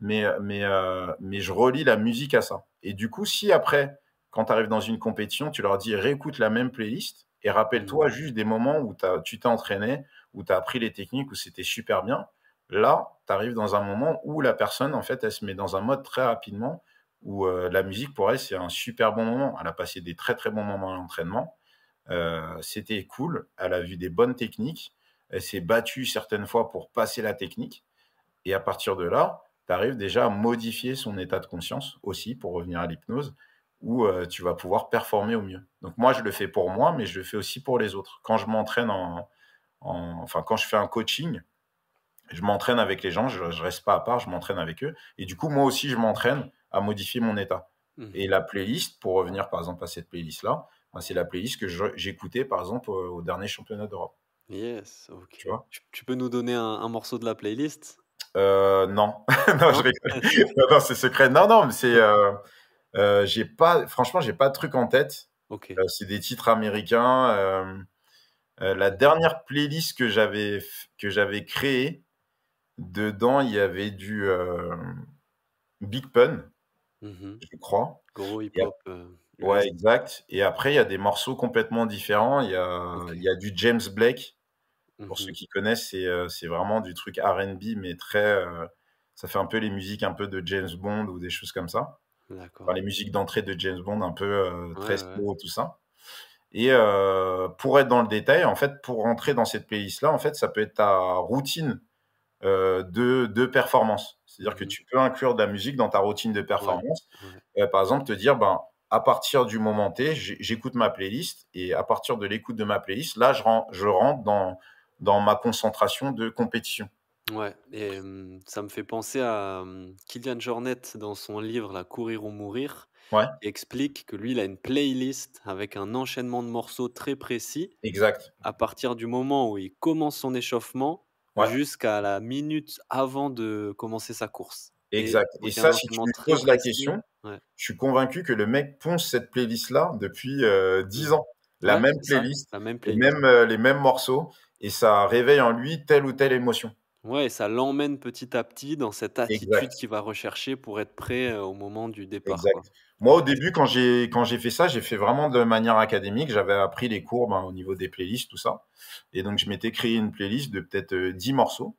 Mais, mais, euh, mais je relis la musique à ça. Et du coup, si après, quand tu arrives dans une compétition, tu leur dis réécoute la même playlist et rappelle-toi mmh. juste des moments où tu t'es entraîné, où tu as appris les techniques, où c'était super bien. Là, tu arrives dans un moment où la personne, en fait, elle se met dans un mode très rapidement où euh, la musique, pour elle, c'est un super bon moment. Elle a passé des très, très bons moments à l'entraînement. Euh, c'était cool. Elle a vu des bonnes techniques. Elle s'est battue certaines fois pour passer la technique. Et à partir de là, tu arrives déjà à modifier son état de conscience aussi pour revenir à l'hypnose où euh, tu vas pouvoir performer au mieux. Donc moi, je le fais pour moi, mais je le fais aussi pour les autres. Quand je m'entraîne en, en, Enfin, quand je fais un coaching, je m'entraîne avec les gens, je ne reste pas à part, je m'entraîne avec eux. Et du coup, moi aussi, je m'entraîne à modifier mon état. Mmh. Et la playlist, pour revenir par exemple à cette playlist-là, c'est la playlist que j'écoutais par exemple au, dernier championnat d'Europe. Yes, ok. Tu, vois tu, peux nous donner un, morceau de la playlist euh, non. non, je non, c'est secret. Non, non, mais c'est. Euh, euh, j'ai pas, franchement, j'ai pas de truc en tête. Euh, c'est des titres américains. Euh, la dernière playlist que j'avais que j'avais créée, dedans il y avait du Big Pun, mhm. je crois. Gros hip hop. ouais, exact. Et après il y a des morceaux complètement différents. Il y a du James Blake. Pour mhm. ceux qui connaissent, c'est vraiment du truc R&B, mais très ça fait un peu les musiques un peu de James Bond ou des choses comme ça les musiques d'entrée de James Bond, un peu euh, très slow, tout ça. Et euh, pour être dans le détail, en fait, pour rentrer dans cette playlist-là, en fait, ça peut être ta routine euh, de, de, performance. C'est-à-dire que mmh tu peux inclure de la musique dans ta routine de performance. par exemple, te dire, ben, à partir du moment T, j'écoute ma playlist et à partir de l'écoute de ma playlist, là, je, rentre, je rentre dans, dans ma concentration de compétition. Ouais, et ça me fait penser à Kylian Jornet dans son livre La Courir ou mourir. Ouais. Il explique que lui, il a une playlist avec un enchaînement de morceaux très précis. Exact. À partir du moment où il commence son échauffement jusqu'à la minute avant de commencer sa course. Exact. Et, ça, si tu me poses la question, je suis convaincu que le mec ponce cette playlist-là depuis euh, 10 ans. La, même playlist, même euh, les mêmes morceaux, et ça réveille en lui telle ou telle émotion. Ouais, et ça l'emmène petit à petit dans cette attitude qu'il va rechercher pour être prêt au moment du départ. Moi, au début, quand j'ai quand j'ai fait ça, j'ai fait vraiment de manière académique. J'avais appris les cours ben, au niveau des playlists, tout ça. Et donc, je m'étais créé une playlist de peut-être 10 morceaux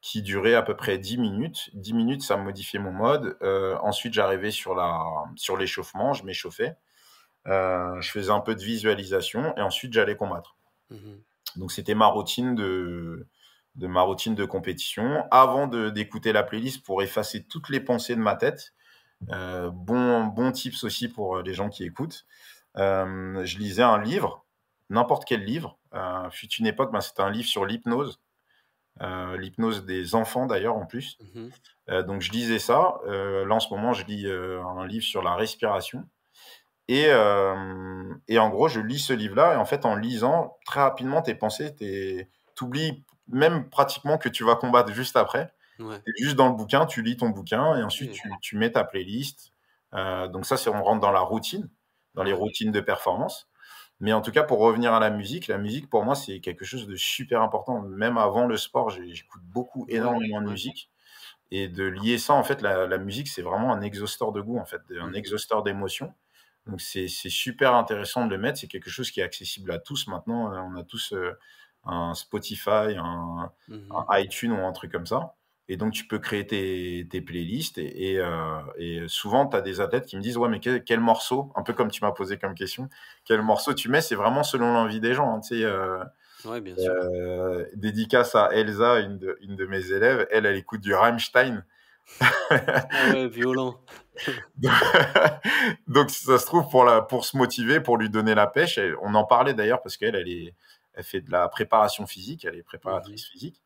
qui durait à peu près 10 minutes. 10 minutes, ça modifiait mon mode. ensuite, j'arrivais sur la sur l'échauffement, je m'échauffais. je faisais un peu de visualisation et ensuite, j'allais combattre. Mmh donc, c'était ma routine de de ma routine de compétition avant d'écouter la playlist pour effacer toutes les pensées de ma tête. Euh, bon, bon tips aussi pour euh, les gens qui écoutent. Euh, je lisais un livre, n'importe quel livre. fut une époque, ben, c'était un livre sur l'hypnose. l'hypnose des enfants d'ailleurs en plus. Mmh donc je lisais ça. là en ce moment je lis un livre sur la respiration. Et, en gros je lis ce livre-là et en fait en lisant très rapidement tes pensées, t'oublies même pratiquement que tu vas combattre juste après. juste dans le bouquin, tu lis ton bouquin et ensuite hmm. tu, mets ta playlist. Euh, donc ça, c'est on rentre dans la routine, dans les routines de performance. Mais en tout cas, pour revenir à la musique, la musique pour moi, c'est quelque chose de super important. Même avant le sport, j'écoute beaucoup, énormément de musique. Et de lier ça, en fait, la, musique, c'est vraiment un exhausteur de goût, en fait, un mmh. exhausteur d'émotions. Donc c'est super intéressant de le mettre. C'est quelque chose qui est accessible à tous maintenant. Euh, on a tous euh, un Spotify, mhm. un, iTunes ou un truc comme ça. Et donc, tu peux créer tes, tes playlists. Et, euh, souvent, tu as des athlètes qui me disent Ouais, mais quel, morceau Un peu comme tu m'as posé comme question, quel morceau tu mets C'est vraiment selon l'envie des gens. Hein, tu sais, euh, bien sûr. Euh, dédicace à Elsa, une de, une de, mes élèves. Elle, elle écoute du Rammstein. Ah ouais, violent. donc, ça se trouve, pour, la, pour se motiver, pour lui donner la pêche, on en parlait d'ailleurs parce qu'elle, elle est elle fait de la préparation physique, elle est préparatrice mhm. physique.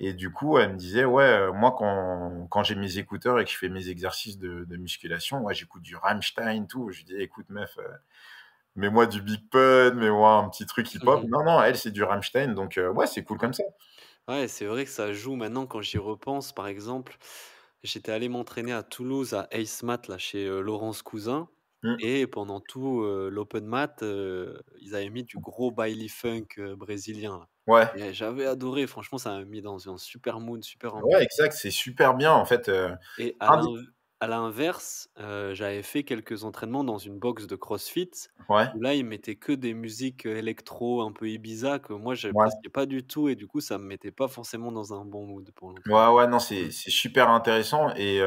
Et du coup, elle me disait, ouais, euh, moi, quand, quand j'ai mes écouteurs et que je fais mes exercices de, musculation, ouais, j'écoute du Rammstein, tout. Je lui dis, écoute, meuf, euh, mets-moi du Big Pun, mets-moi un petit truc hip-hop. Mhm. Non, non, elle, c'est du Rammstein. Donc, euh, ouais, c'est cool comme ça. Ouais, c'est vrai que ça joue maintenant quand j'y repense. Par exemple, j'étais allé m'entraîner à Toulouse, à Ace Mat, là, chez Laurence Cousin. Mmh. Et pendant tout l'open mat, ils avaient mis du gros baile funk brésilien. Ouais. J'avais adoré, franchement, ça m'a mis dans un super mood, super ah Ouais, exact, c'est super bien en fait. Et à l'inverse, j'avais fait quelques entraînements dans une box de CrossFit. Ouais. là, ils mettaient que des musiques électro un peu Ibiza que moi, je connaissais pas du tout et du coup, ça me mettait pas forcément dans un bon mood pour Ouais, ouais, non, c'est super intéressant et.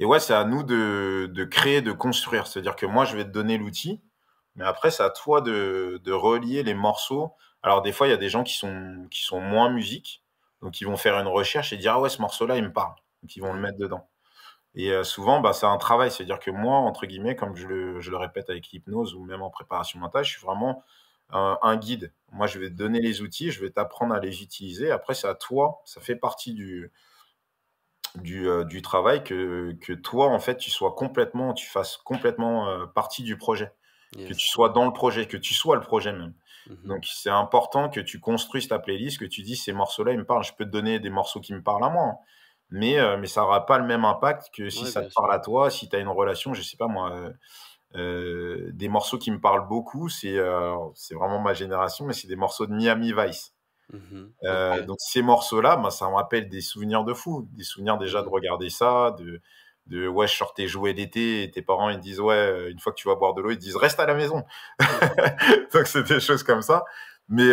Et ouais, c'est à nous de, créer, de construire. C'est-à-dire que moi, je vais te donner l'outil, mais après, c'est à toi de, relier les morceaux. Alors, des fois, il y a des gens qui sont, qui sont moins musiques, donc ils vont faire une recherche et dire Ah ouais, ce morceau-là, il me parle. Donc, ils vont le mettre dedans. Et euh, souvent, bah, c'est un travail. C'est-à-dire que moi, entre guillemets, comme je le, répète avec l'hypnose ou même en préparation mentale, je suis vraiment un guide. Moi, je vais te donner les outils, je vais t'apprendre à les utiliser. Après, c'est à toi, ça fait partie du, euh, du, travail que, toi, en fait, tu sois complètement, tu fasses complètement euh, partie du projet. Que tu sois dans le projet, que tu sois le projet même. Mmh Donc, c'est important que tu construises ta playlist, que tu dis ces morceaux-là, ils me parlent. Je peux te donner des morceaux qui me parlent à moi, hein. mais, euh, mais ça aura pas le même impact que si ça te parle à toi, si tu as une relation, je sais pas moi. des morceaux qui me parlent beaucoup, c'est c'est vraiment ma génération, mais c'est des morceaux de Miami Vice. Mmh euh, donc ces morceaux-là, bah ça me rappelle des souvenirs de fou, des souvenirs mmh déjà de regarder ça, de, de ouais, je sortais jouer l'été et tes parents ils disent ouais, euh, une fois que tu vas boire de l'eau, ils disent reste à la maison. Mmh. donc c'est des choses comme ça. Mais,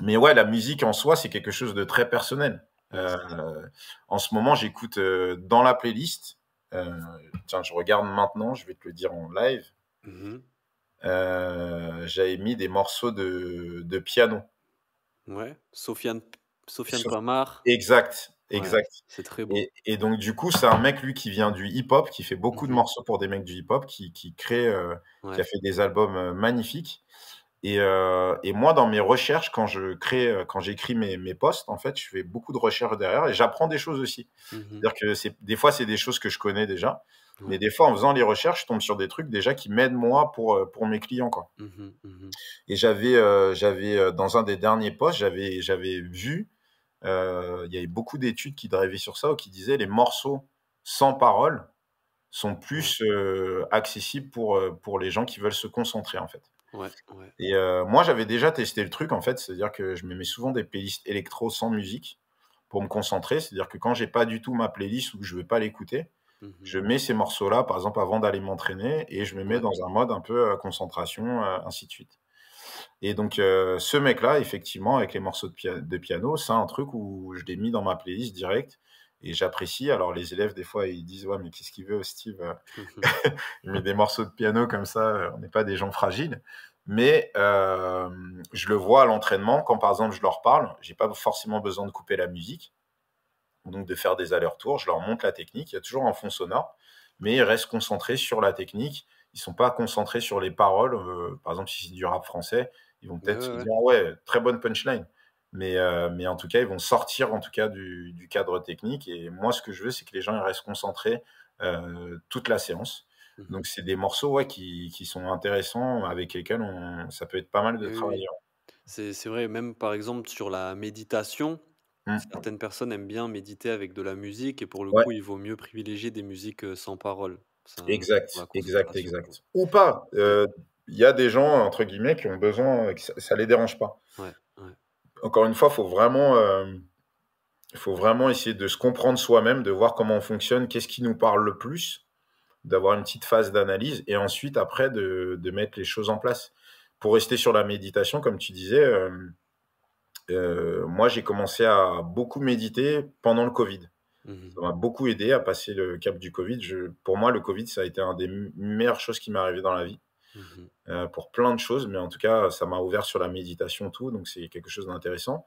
mais ouais, la musique en soi, c'est quelque chose de très personnel. Euh, en ce moment, j'écoute dans la playlist. tiens, je regarde maintenant, je vais te le dire en live. J'avais mis des morceaux de, de piano. Ouais, Sofiane, Sofiane Exact, exact. c'est très beau. Et, donc, du coup, c'est un mec, lui, qui vient du hip-hop, qui fait beaucoup de mhm. morceaux pour des mecs du hip-hop, qui, crée, euh, qui a fait des albums euh, magnifiques. Euh, et, moi, dans mes recherches, quand je crée, quand j'écris mes, mes posts, en fait, je fais beaucoup de recherches derrière et j'apprends des choses aussi. Mhm. C'est-à-dire que des fois, c'est des choses que je connais déjà, mais des fois, en faisant les recherches, je tombe sur des trucs déjà qui m'aident moi pour, euh, pour mes clients. Quoi. Mmh mmh Et j'avais, euh, j'avais euh, dans un des derniers posts, j'avais, vu, il y avait beaucoup d'études qui drivaient sur ça, ou qui disaient les morceaux sans parole sont plus accessibles pour, pour les gens qui veulent se concentrer en fait. Et moi, j'avais déjà testé le truc en fait, c'est-à-dire que je me mets souvent des playlists électro sans musique pour me concentrer, c'est-à-dire que quand j'ai pas du tout ma playlist ou que je veux pas l'écouter, Mmh je mets ces morceaux-là, par exemple, avant d'aller m'entraîner, et je me mets dans un mode un peu euh, concentration, euh, ainsi de suite. Et donc, euh, ce mec-là, effectivement, avec les morceaux de, piano, c'est un truc où je l'ai mis dans ma playlist direct. Et j'apprécie. Alors, les élèves, des fois, ils disent Ouais, mais qu'est-ce qu'il veut, Steve Il met des morceaux de piano comme ça, on n'est pas des gens fragiles. Mais je le vois à l'entraînement, quand par exemple je leur parle, j'ai pas forcément besoin de couper la musique donc de faire des allers-retours. Je leur montre la technique. Il y a toujours un fond sonore, mais ils restent concentrés sur la technique. Ils sont pas concentrés sur les paroles. Euh, par exemple, si c'est du rap français, ils vont peut-être se dire ouais, très bonne punchline. Euh, mais, en tout cas, ils vont sortir en tout cas du, cadre technique. Et moi, ce que je veux, c'est que les gens restent concentrés euh, toute la séance. Mhm. Donc, c'est des morceaux qui, sont intéressants, avec lesquels on, ça peut être pas mal de travailler. C'est vrai, même par exemple sur la méditation, Hein. Certaines personnes aiment bien méditer avec de la musique et pour le coup, il vaut mieux privilégier des musiques sans parole. exact, exact, exact. Ou pas. Il y a des gens, entre guillemets, qui ont besoin, ça ne les dérange pas. Encore une fois, il faut vraiment... faut vraiment essayer de se comprendre soi-même, de voir comment on fonctionne, qu'est-ce qui nous parle le plus, d'avoir une petite phase d'analyse et ensuite après de, mettre les choses en place. Pour rester sur la méditation, comme tu disais, euh, moi, j'ai commencé à beaucoup méditer pendant le Covid. Mhm. Ça m'a beaucoup aidé à passer le cap du Covid. pour moi, le Covid, ça a été une des meilleures choses qui m'est arrivée dans la vie. Mhm. Euh, pour plein de choses, mais en tout cas, ça m'a ouvert sur la méditation, tout. Donc, c'est quelque chose d'intéressant.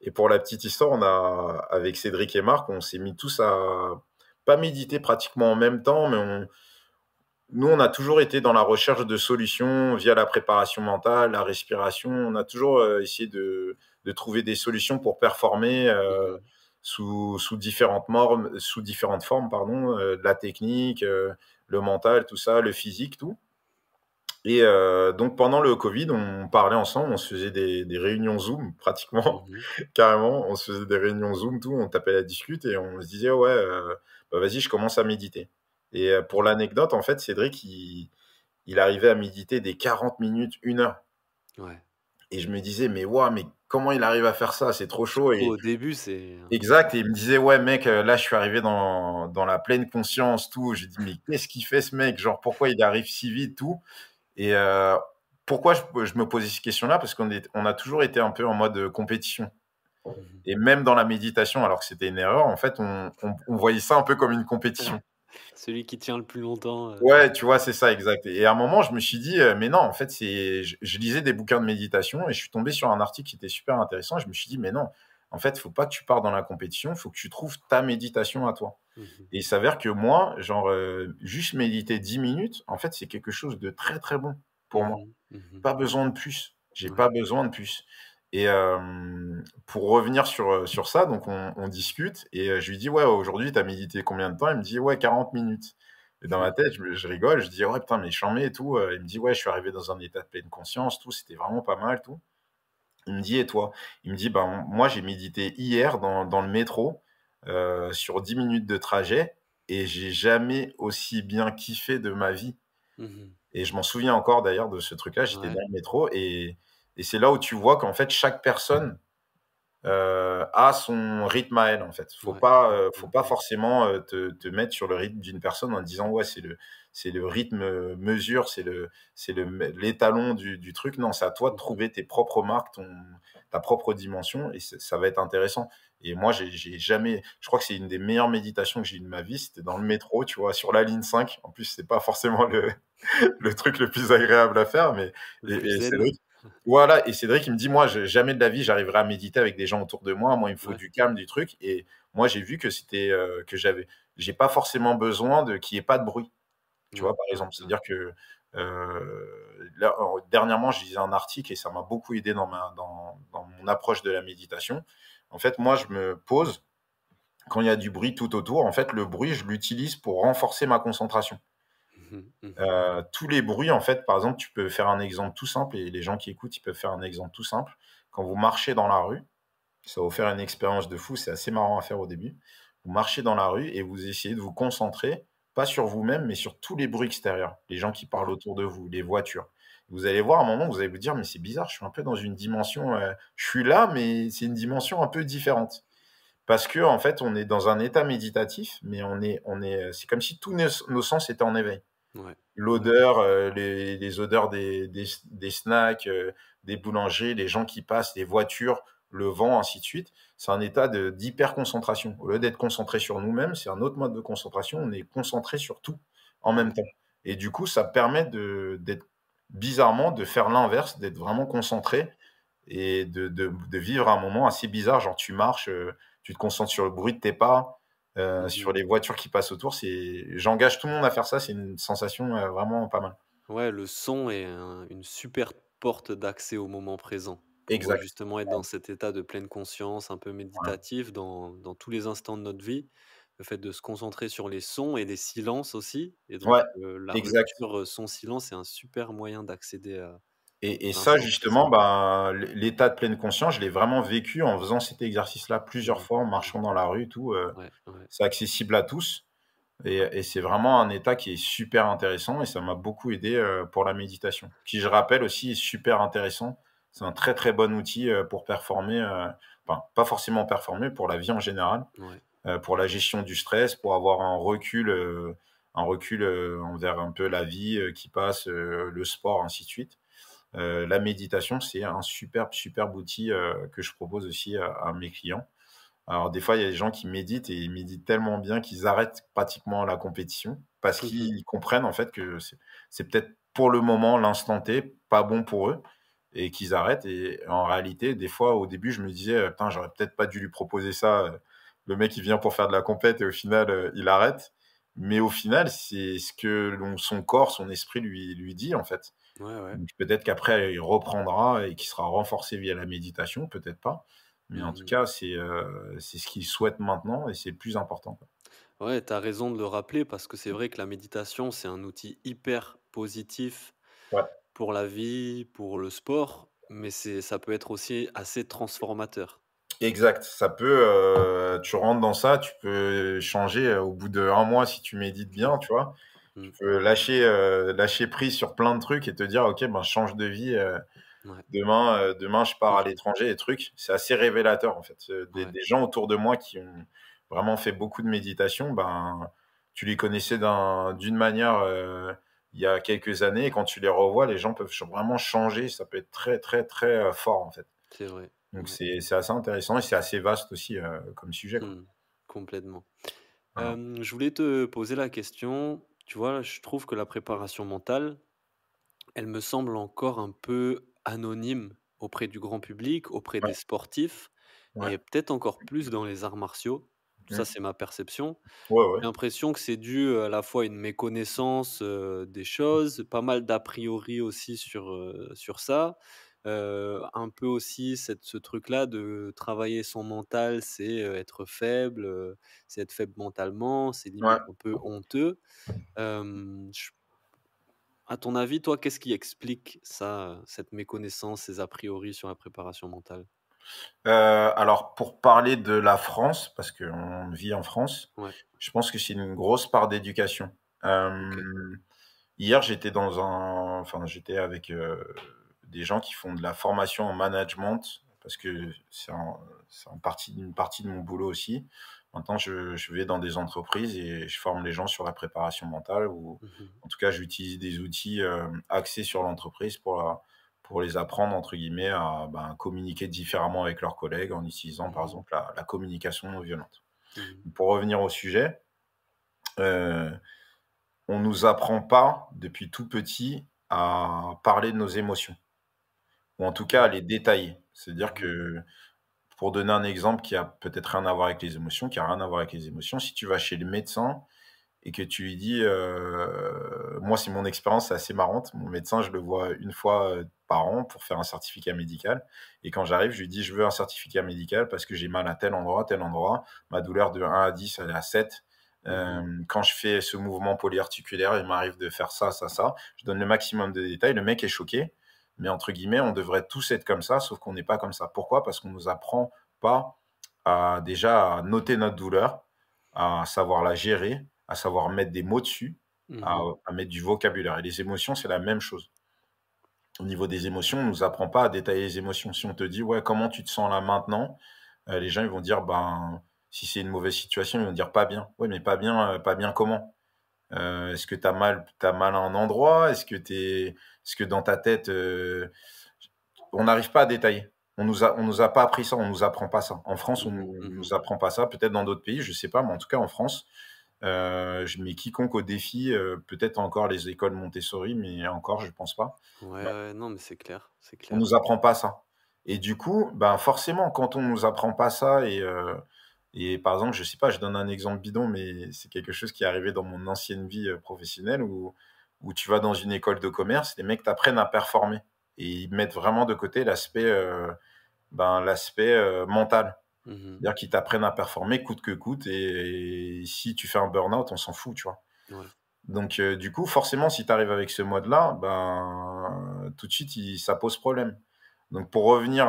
Et pour la petite histoire, on a, avec Cédric et Marc, on s'est mis tous à pas méditer pratiquement en même temps, mais on, nous, on a toujours été dans la recherche de solutions via la préparation mentale, la respiration. On a toujours euh, essayé de de trouver des solutions pour performer euh, sous, sous, différentes sous différentes formes, pardon, euh, la technique, euh, le mental, tout ça, le physique, tout. Et donc pendant le Covid, on parlait ensemble, on se faisait des, des réunions Zoom pratiquement, mhm. carrément, on se faisait des réunions Zoom, tout, on tapait la discute et on se disait ouais, bah, vas-y, je commence à méditer. Et pour l'anecdote, en fait, Cédric, il, arrivait à méditer des 40 minutes, une heure. Et je me disais, mais waouh, mais comment il arrive à faire ça C'est trop chaud. Et... Au début, c'est. Exact. Et il me disait, ouais, mec, euh, là, je suis arrivé dans, la pleine conscience, tout. J'ai dit, mais qu'est-ce qu'il fait, ce mec Genre, pourquoi il arrive si vite, tout Et euh, pourquoi je, me posais ces question là Parce qu'on a toujours été un peu en mode euh, compétition. Mmh et même dans la méditation, alors que c'était une erreur, en fait, on voyait ça un peu comme une compétition. Celui qui tient le plus longtemps. Euh. Ouais, tu vois, c'est ça, exact. Et à un moment, je me suis dit, euh, mais non, en fait, c'est, je, lisais des bouquins de méditation et je suis tombé sur un article qui était super intéressant. je me suis dit, mais non, en fait, faut pas que tu pars dans la compétition, faut que tu trouves ta méditation à toi. Mmh et il s'avère que moi, genre, euh, juste méditer 10 minutes, en fait, c'est quelque chose de très, très bon pour moi. Mmh mmh pas besoin de plus. J'ai pas besoin de plus. Et pour revenir sur, sur ça, donc on, discute et je lui dis Ouais, aujourd'hui, tu as médité combien de temps Il me dit Ouais, 40 minutes. Et dans ma tête, je, rigole, je dis Ouais, putain, mais chambé et tout. Il me dit Ouais, je suis arrivé dans un état de pleine conscience, tout, c'était vraiment pas mal, tout. Il me dit Et toi Il me dit Ben, moi, j'ai médité hier dans, dans le métro sur 10 minutes de trajet et j'ai jamais aussi bien kiffé de ma vie. Mmh et je m'en souviens encore d'ailleurs de ce truc-là. J'étais dans le métro et et c'est là où tu vois qu'en fait, chaque personne euh, a son rythme à elle, en fait. Faut pas, euh, faut pas forcément euh, te, te, mettre sur le rythme d'une personne en disant, ouais, c'est le, c'est le rythme mesure, c'est le, c'est le, l'étalon du, du, truc. Non, c'est à toi de trouver tes propres marques, ton, ta propre dimension, et ça va être intéressant. Et moi, j'ai jamais, je crois que c'est une des meilleures méditations que j'ai eu de ma vie. C'était dans le métro, tu vois, sur la ligne 5. En plus, c'est pas forcément le, le truc le plus agréable à faire, mais c'est l'autre voilà, et Cédric, il me dit Moi, jamais de la vie, j'arriverai à méditer avec des gens autour de moi. Moi, il me faut du calme, du truc. Et moi, j'ai vu que c'était euh, que j'avais. J'ai pas forcément besoin de qu'il n'y ait pas de bruit. Tu vois, par exemple, c'est-à-dire que euh, dernièrement, je lisais un article et ça m'a beaucoup aidé dans, mon approche de la méditation. En fait, moi, je me pose quand il y a du bruit tout autour. En fait, le bruit, je l'utilise pour renforcer ma concentration. Mmh, mmh. Euh, tous les bruits, en fait, par exemple, tu peux faire un exemple tout simple, et les gens qui écoutent, ils peuvent faire un exemple tout simple. Quand vous marchez dans la rue, ça va vous faire une expérience de fou, c'est assez marrant à faire au début. Vous marchez dans la rue et vous essayez de vous concentrer, pas sur vous-même, mais sur tous les bruits extérieurs, les gens qui parlent autour de vous, les voitures. Vous allez voir à un moment, vous allez vous dire, mais c'est bizarre, je suis un peu dans une dimension, euh, je suis là, mais c'est une dimension un peu différente parce que en fait on est dans un état méditatif mais on est on est c'est comme si tous nos sens étaient en éveil L'odeur, euh, les, odeurs des, snacks, euh, des boulangers, les gens qui passent, les voitures, le vent, ainsi de suite. C'est un état d'hyper concentration. Au lieu d'être concentré sur nous-mêmes, c'est un autre mode de concentration. On est concentré sur tout en même temps. Et du coup, ça permet d'être bizarrement de faire l'inverse, d'être vraiment concentré et de, de, de, vivre un moment assez bizarre. Genre, tu marches, euh, tu te concentres sur le bruit de tes pas, euh, mhm. sur les voitures qui passent autour. J'engage tout le monde à faire ça, c'est une sensation euh, vraiment pas mal. Ouais, le son est une super porte d'accès au moment présent. Exact. Justement, être dans cet état de pleine conscience, un peu méditatif, dans, tous les instants de notre vie. Le fait de se concentrer sur les sons et les silences aussi. Et donc, ouais. Euh, la son silence est un super moyen d'accéder à, et, hein. ça, justement, ben, l'état de pleine conscience, je l'ai vraiment vécu en faisant cet exercice-là plusieurs fois, en marchant dans la rue, tout. Euh, c'est accessible à tous. Et, c'est vraiment un état qui est super intéressant et ça m'a beaucoup aidé euh, pour la méditation, qui, je rappelle aussi, est super intéressant. C'est un très, très bon outil euh, pour performer, pas forcément performer, pour la vie en général, pour la gestion du stress, pour avoir un recul, un recul envers un peu la vie qui passe, le sport, ainsi de suite. Euh, la méditation, c'est un superbe, superbe outil euh, que je propose aussi à, mes clients. Alors, des fois, il y a des gens qui méditent et ils méditent tellement bien qu'ils arrêtent pratiquement la compétition parce qu'ils comprennent en fait que c'est peut-être pour le moment, l'instant T, pas bon pour eux et qu'ils arrêtent. Et en réalité, des fois, au début, je me disais, euh, putain, j'aurais peut-être pas dû lui proposer ça. Le mec, il vient pour faire de la compète et au final, il arrête. Mais au final, c'est ce que son corps, son esprit lui dit, en fait. Peut-être qu'après, il reprendra et qu'il sera renforcé via la méditation, peut-être pas. Mais en tout mmh. cas, c'est ce qu'il souhaite maintenant et c'est le plus important. Ouais, tu as raison de le rappeler parce que c'est mmh. vrai que la méditation, c'est un outil hyper positif pour la vie, pour le sport, mais ça peut être aussi assez transformateur. Exact, ça peut, tu rentres dans ça, tu peux changer au bout d'un mois si tu médites bien, tu vois. Mm. Tu peux lâcher, euh, lâcher prise sur plein de trucs et te dire, OK, ben, change de vie. Euh, demain, euh, demain, je pars mm. à l'étranger et trucs. C'est assez révélateur, en fait. Des, gens autour de moi qui ont vraiment fait beaucoup de méditation, ben, tu les connaissais d'une manière il y a quelques années. Et quand tu les revois, les gens peuvent vraiment changer. Ça peut être très, très, très fort, en fait. C'est vrai. Donc, c'est assez intéressant et c'est assez vaste aussi comme sujet. Mm. Complètement. je voulais te poser la question tu vois, je trouve que la préparation mentale, elle me semble encore un peu anonyme auprès du grand public, auprès des sportifs, et peut-être encore plus dans les arts martiaux. Ça, mmh. c'est ma perception. J'ai l'impression que c'est dû à la fois à une méconnaissance des choses, pas mal d'a priori aussi sur ça, un peu aussi cette, ce truc-là de travailler son mental, c'est être faible, c'est être faible mentalement, c'est un peu honteux. À ton avis, toi, qu'est-ce qui explique ça, cette méconnaissance, ces a priori sur la préparation mentale alors, pour parler de la France, parce qu'on vit en France, je pense que c'est une grosse part d'éducation. Hier, j'étais dans un, enfin, j'étais avec des gens qui font de la formation en management, parce que c'est partie, une partie de mon boulot aussi. Maintenant, je, vais dans des entreprises et je forme les gens sur la préparation mentale, ou mhm. en tout cas, j'utilise des outils euh, axés sur l'entreprise pour, euh, pour les apprendre, entre guillemets, à ben, communiquer différemment avec leurs collègues en utilisant, par mhm. exemple, la, communication non violente. Mhm. Pour revenir au sujet, euh, on ne nous apprend pas depuis tout petit à parler de nos émotions ou en tout cas les détailler. C'est-à-dire que, pour donner un exemple qui a peut-être rien à voir avec les émotions, qui a rien à voir avec les émotions, si tu vas chez le médecin et que tu lui dis, euh, moi c'est mon expérience, assez marrante, mon médecin je le vois une fois euh, par an pour faire un certificat médical, et quand j'arrive je lui dis je veux un certificat médical parce que j'ai mal à tel endroit, tel endroit, ma douleur de 1 à 10 elle est à 7, euh, mhm. quand je fais ce mouvement polyarticulaire, il m'arrive de faire ça, ça, ça. Je donne le maximum de détails. Le mec est choqué mais entre guillemets, on devrait tous être comme ça, sauf qu'on n'est pas comme ça. Pourquoi Parce qu'on ne nous apprend pas à, déjà à noter notre douleur, à savoir la gérer, à savoir mettre des mots dessus, à, mhm. mettre du vocabulaire. Et les émotions, c'est la même chose. Au niveau des émotions, on ne nous apprend pas à détailler les émotions. Si on te dit, ouais, comment tu te sens là maintenant euh, Les gens, ils vont dire, ben, si c'est une mauvaise situation, ils vont dire pas bien. Oui, mais pas bien, euh, pas bien comment euh, est-ce que tu as mal, as mal à un endroit Est-ce que, que dans ta tête, euh, on n'arrive pas à détailler on nous nous a pas appris ça, on nous apprend pas ça. En France, on mmh nous, mmh nous apprend pas ça. Peut-être dans d'autres pays, je sais pas, mais en tout cas en France, euh, je mets quiconque au défi. Euh, peut-être encore les écoles Montessori, mais encore, je ne pense pas. Bah ouais, non, mais c'est clair, c'est clair. On nous apprend pas ça. Et du coup, ben forcément, quand on ne nous apprend pas ça et et par exemple, je sais pas, je donne un exemple bidon, mais c'est quelque chose qui est arrivé dans mon ancienne vie euh, professionnelle où, où tu vas dans une école de commerce, les mecs t'apprennent à performer et ils mettent vraiment de côté l'aspect euh, ben, l'aspect euh, mental. Mmh C'est-à-dire qu'ils t'apprennent à performer coûte que coûte et, si tu fais un burn-out, on s'en fout, tu vois. Donc, du coup, forcément, si tu arrives avec ce mode-là, ben, tout de suite, ça pose problème. Donc, pour revenir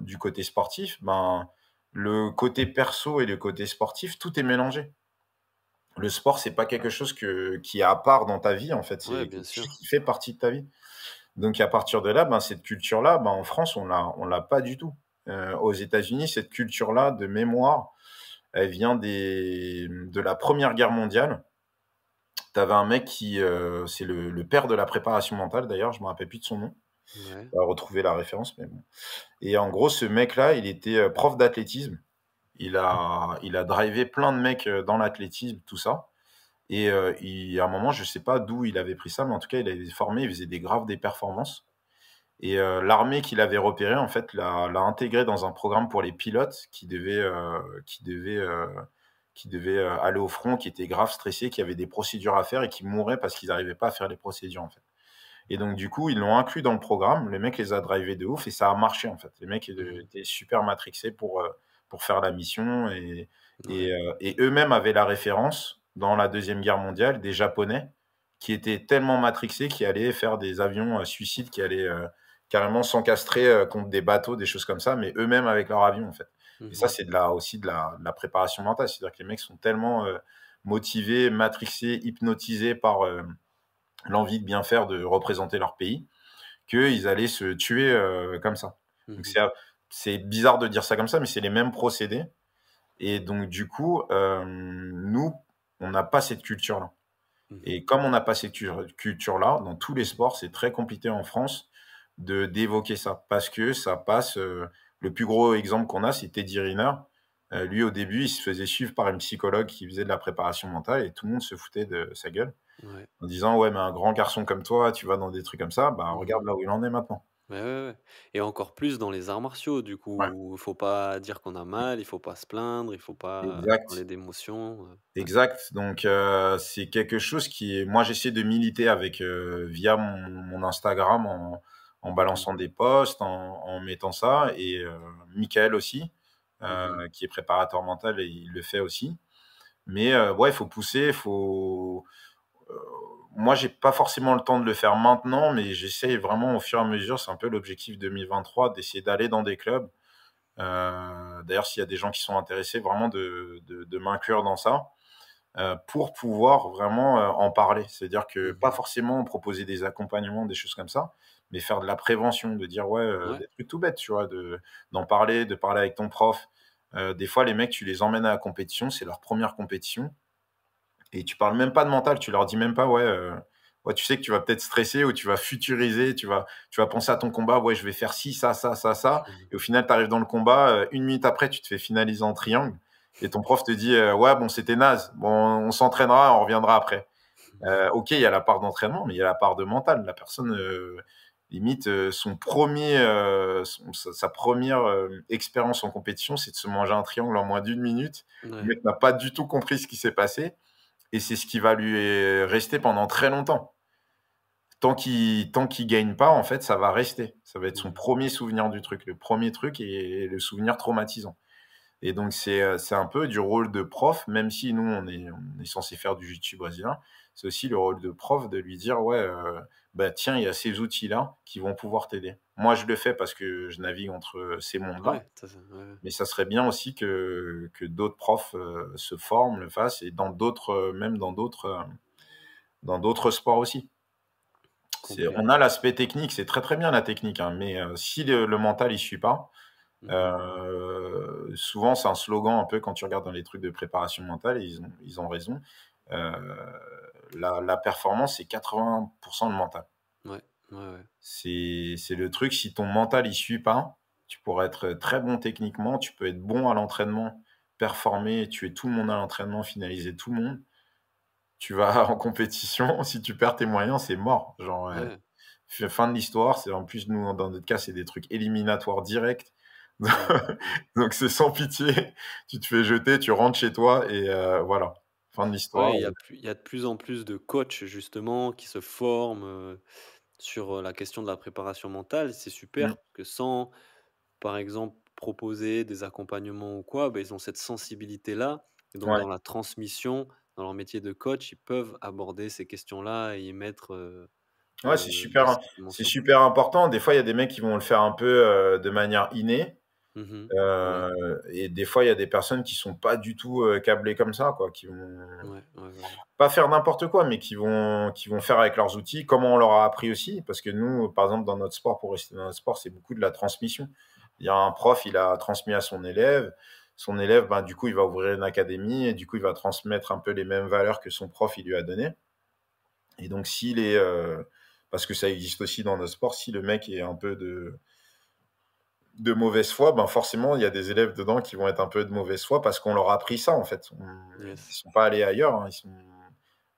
du côté sportif, ben, le côté perso et le côté sportif, tout est mélangé. Le sport, c'est pas quelque chose qui est à part dans ta vie, en fait. C'est ouais, chose qui fait partie de ta vie. Donc, à partir de là, ben, cette culture-là, ben, en France, on l'a, l'a pas du tout. Euh, aux États-Unis, cette culture-là de mémoire, elle vient des, de la Première Guerre mondiale. Tu avais un mec qui, euh, c'est le, le, père de la préparation mentale d'ailleurs, je ne me rappelle plus de son nom, Ouais. À retrouver la référence, mais Et en gros, ce mec-là, il était euh, prof d'athlétisme. Il a, il a drivé plein de mecs euh, dans l'athlétisme, tout ça. Et euh, il, à un moment, je sais pas d'où il avait pris ça, mais en tout cas, il avait formé, il faisait des graves des performances. Et l'armée qu'il avait repéré, en fait, l'a intégré dans un programme pour les pilotes qui devaient, qui devaient, qui devaient aller au front, qui étaient grave stressés, qui avaient des procédures à faire et qui mouraient parce qu'ils n'arrivaient pas à faire les procédures, en fait. Et donc, du coup, ils l'ont inclus dans le programme. Le mec les a drivés de ouf et ça a marché, en fait. Les mecs mmh. étaient super matrixés pour, euh, pour faire la mission et, euh, et, eux-mêmes avaient la référence dans la Deuxième Guerre mondiale des Japonais qui étaient tellement matrixés qu'ils allaient faire des avions euh, suicides, qui allaient carrément s'encastrer contre des bateaux, des choses comme ça, mais eux-mêmes avec leur avion, en fait. Mmh et ça, c'est de aussi de la, préparation mentale. C'est-à-dire que les mecs sont tellement motivés, matrixés, hypnotisés par, l'envie de bien faire, de représenter leur pays, qu'ils allaient se tuer euh, comme ça. Mmh c'est bizarre de dire ça comme ça, mais c'est les mêmes procédés. Et donc, du coup, euh, nous, on n'a pas cette culture-là. Mmh Et comme on n'a pas cette culture-là, dans tous les sports, c'est très compliqué en France de d'évoquer ça. Parce que ça passe. Euh, le plus gros exemple qu'on a, c'est Teddy Riner, euh, lui, au début, il se faisait suivre par une psychologue qui faisait de la préparation mentale et tout le monde se foutait de sa gueule en disant Ouais, mais un grand garçon comme toi, tu vas dans des trucs comme ça, bah, mmh. regarde là où il en est maintenant. Ouais, et encore plus dans les arts martiaux, du coup, il faut pas dire qu'on a mal, il faut pas se plaindre, il faut pas parler d'émotions. Euh, exact. Donc, euh, c'est quelque chose qui Moi, j'essaie de militer avec via mon, Instagram en, balançant mmh. des posts, en mettant ça, et Michael aussi. Euh, qui est préparateur mental et il le fait aussi. Mais euh, ouais, il faut pousser, il faut euh, moi, j'ai pas forcément le temps de le faire maintenant, mais j'essaye vraiment au fur et à mesure. C'est un peu l'objectif 2023 d'essayer d'aller dans des clubs. D'ailleurs, s'il y a des gens qui sont intéressés, vraiment de, de, m'inclure dans ça pour pouvoir vraiment en parler. C'est-à-dire que mmh pas forcément proposer des accompagnements, des choses comme ça, mais faire de la prévention, de dire ouais, euh, des trucs tout bêtes, tu vois, d'en parler, de parler avec ton prof. Euh, des fois, les mecs, tu les emmènes à la compétition, c'est leur première compétition, et tu parles même pas de mental, tu leur dis même pas euh, ouais, tu sais que tu vas peut-être stresser ou tu vas futuriser, tu vas, tu vas penser à ton combat, ouais, je vais faire ci, ça, ça, ça, ça, et au final, tu arrives dans le combat, une minute après, tu te fais finaliser en triangle. Et ton prof te dit, ouais, bon, c'était naze. Bon, on s'entraînera, on reviendra après. ok, il y a la part d'entraînement, mais il y a la part de mental. La personne, limite euh, son premier euh, sa, première euh, expérience en compétition c'est de se manger un triangle en moins d'une minute Le mais n'a pas du tout compris ce qui s'est passé et c'est ce qui va lui rester pendant très longtemps tant qu'il tant qu'il gagne pas en fait ça va rester ça va être son premier souvenir du truc le premier truc et le souvenir traumatisant et donc, euh, c'est, un peu du rôle de prof, même si nous, on est, on est censé faire du jiu-jitsu brésilien, c'est aussi le rôle de prof de lui dire, ouais, euh, bah tiens, il y a ces outils-là qui vont pouvoir t'aider. Moi, je le fais parce que je navigue entre euh, ces mondes-là. Mais ça serait bien aussi que, que d'autres profs se forment, le fassent, et dans d'autres, même dans d'autres, dans d'autres sports aussi. on a l'aspect technique, c'est très très bien la technique, hein, mais si le, mental ne suit pas, euh, souvent, c'est un slogan un peu quand tu regardes dans les trucs de préparation mentale, et ils ont, ils ont raison. Euh, la, performance, c'est 80% de mental. C'est le truc, si ton mental il suit pas, tu pourrais être très bon techniquement, tu peux être bon à l'entraînement, performer, es tout le monde à l'entraînement, finaliser tout le monde. Tu vas en compétition, si tu perds tes moyens, c'est mort. Genre, euh, fin de l'histoire. C'est en plus, nous, dans notre cas, c'est des trucs éliminatoires directs Donc c'est sans pitié, tu te fais jeter, tu rentres chez toi et euh, voilà, fin de l'histoire. Il y, a de plus en plus de coachs justement qui se forment euh, sur euh, la question de la préparation mentale. C'est super mmh. que sans, par exemple, proposer des accompagnements ou quoi, bah, ils ont cette sensibilité-là. dans la transmission, dans leur métier de coach, ils peuvent aborder ces questions-là et y mettre... Ouais, c'est super, c'est super important. Des fois, il y a des mecs qui vont le faire un peu de manière innée. Mmh euh, et des fois, il y a des personnes qui sont pas du tout euh, câblées comme ça, quoi, qui vont pas faire n'importe quoi, mais qui vont, qui vont faire avec leurs outils, comment on leur a appris aussi, parce que nous, par exemple, dans notre sport, pour rester dans notre sport, c'est beaucoup de la transmission. Il y a un prof, il a transmis à son élève, son élève, ben, du coup, il va ouvrir une académie et du coup, il va transmettre un peu les mêmes valeurs que son prof il lui a donné. Et donc, s'il est, euh, parce que ça existe aussi dans notre sport, si le mec est un peu de de mauvaise foi, ben forcément, il y a des élèves dedans qui vont être un peu de mauvaise foi parce qu'on leur a appris ça, en fait. Ils sont pas allés ailleurs. Hein.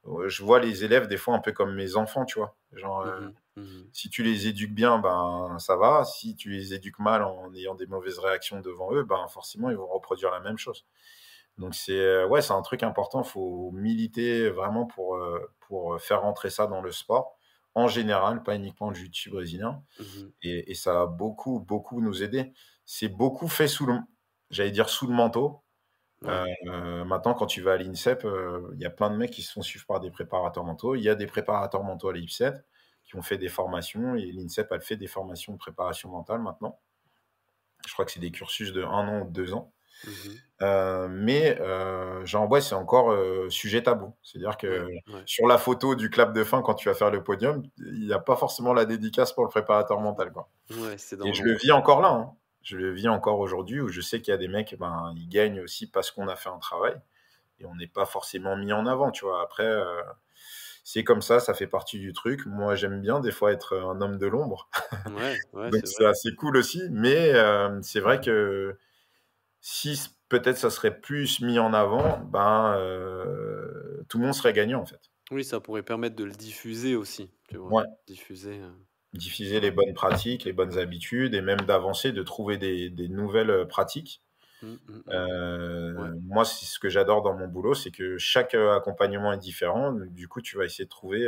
Euh, je vois les élèves des fois un peu comme mes enfants, tu vois. Genre, euh, mmh mmh si tu les éduques bien, ben ça va. Si tu les éduques mal en ayant des mauvaises réactions devant eux, ben forcément, ils vont reproduire la même chose. Donc c'est euh, ouais, un truc important. Il Faut militer vraiment pour pour faire rentrer ça dans le sport en général, pas uniquement le jiu brésilien. Mhm. Et, ça a beaucoup, beaucoup nous aidé. C'est beaucoup fait sous le, j'allais dire sous le manteau. Euh, maintenant, quand tu vas à l'INSEP, euh, il y a plein de mecs qui se font suivre par des préparateurs mentaux. Il y a des préparateurs mentaux à l'IPSET qui ont fait des formations et l'INSEP, elle fait des formations de préparation mentale maintenant. Je crois que c'est des cursus de un an ou deux ans. Mmh euh, mais euh, bois c'est encore euh, sujet tabou. C'est-à-dire que sur la photo du clap de fin, quand tu vas faire le podium, il n'y a pas forcément la dédicace pour le préparateur mental. Quoi. Et je le vis encore là. Hein. Je le vis encore aujourd'hui où je sais qu'il y a des mecs, ben, ils gagnent aussi parce qu'on a fait un travail. Et on n'est pas forcément mis en avant, tu vois. Après, euh, c'est comme ça, ça fait partie du truc. Moi, j'aime bien des fois être un homme de l'ombre. Donc, c'est assez cool aussi. Mais c'est vrai que si peut-être ça serait plus mis en avant, ben, euh, tout le monde serait gagnant en fait. Oui, ça pourrait permettre de le diffuser aussi. Euh, diffuser. les bonnes pratiques, les bonnes habitudes et même d'avancer, de trouver des, nouvelles euh, pratiques. Mmh, mmh, mmh. Moi, c'est ce que j'adore dans mon boulot, c'est que chaque accompagnement est différent. Du coup, tu vas essayer de trouver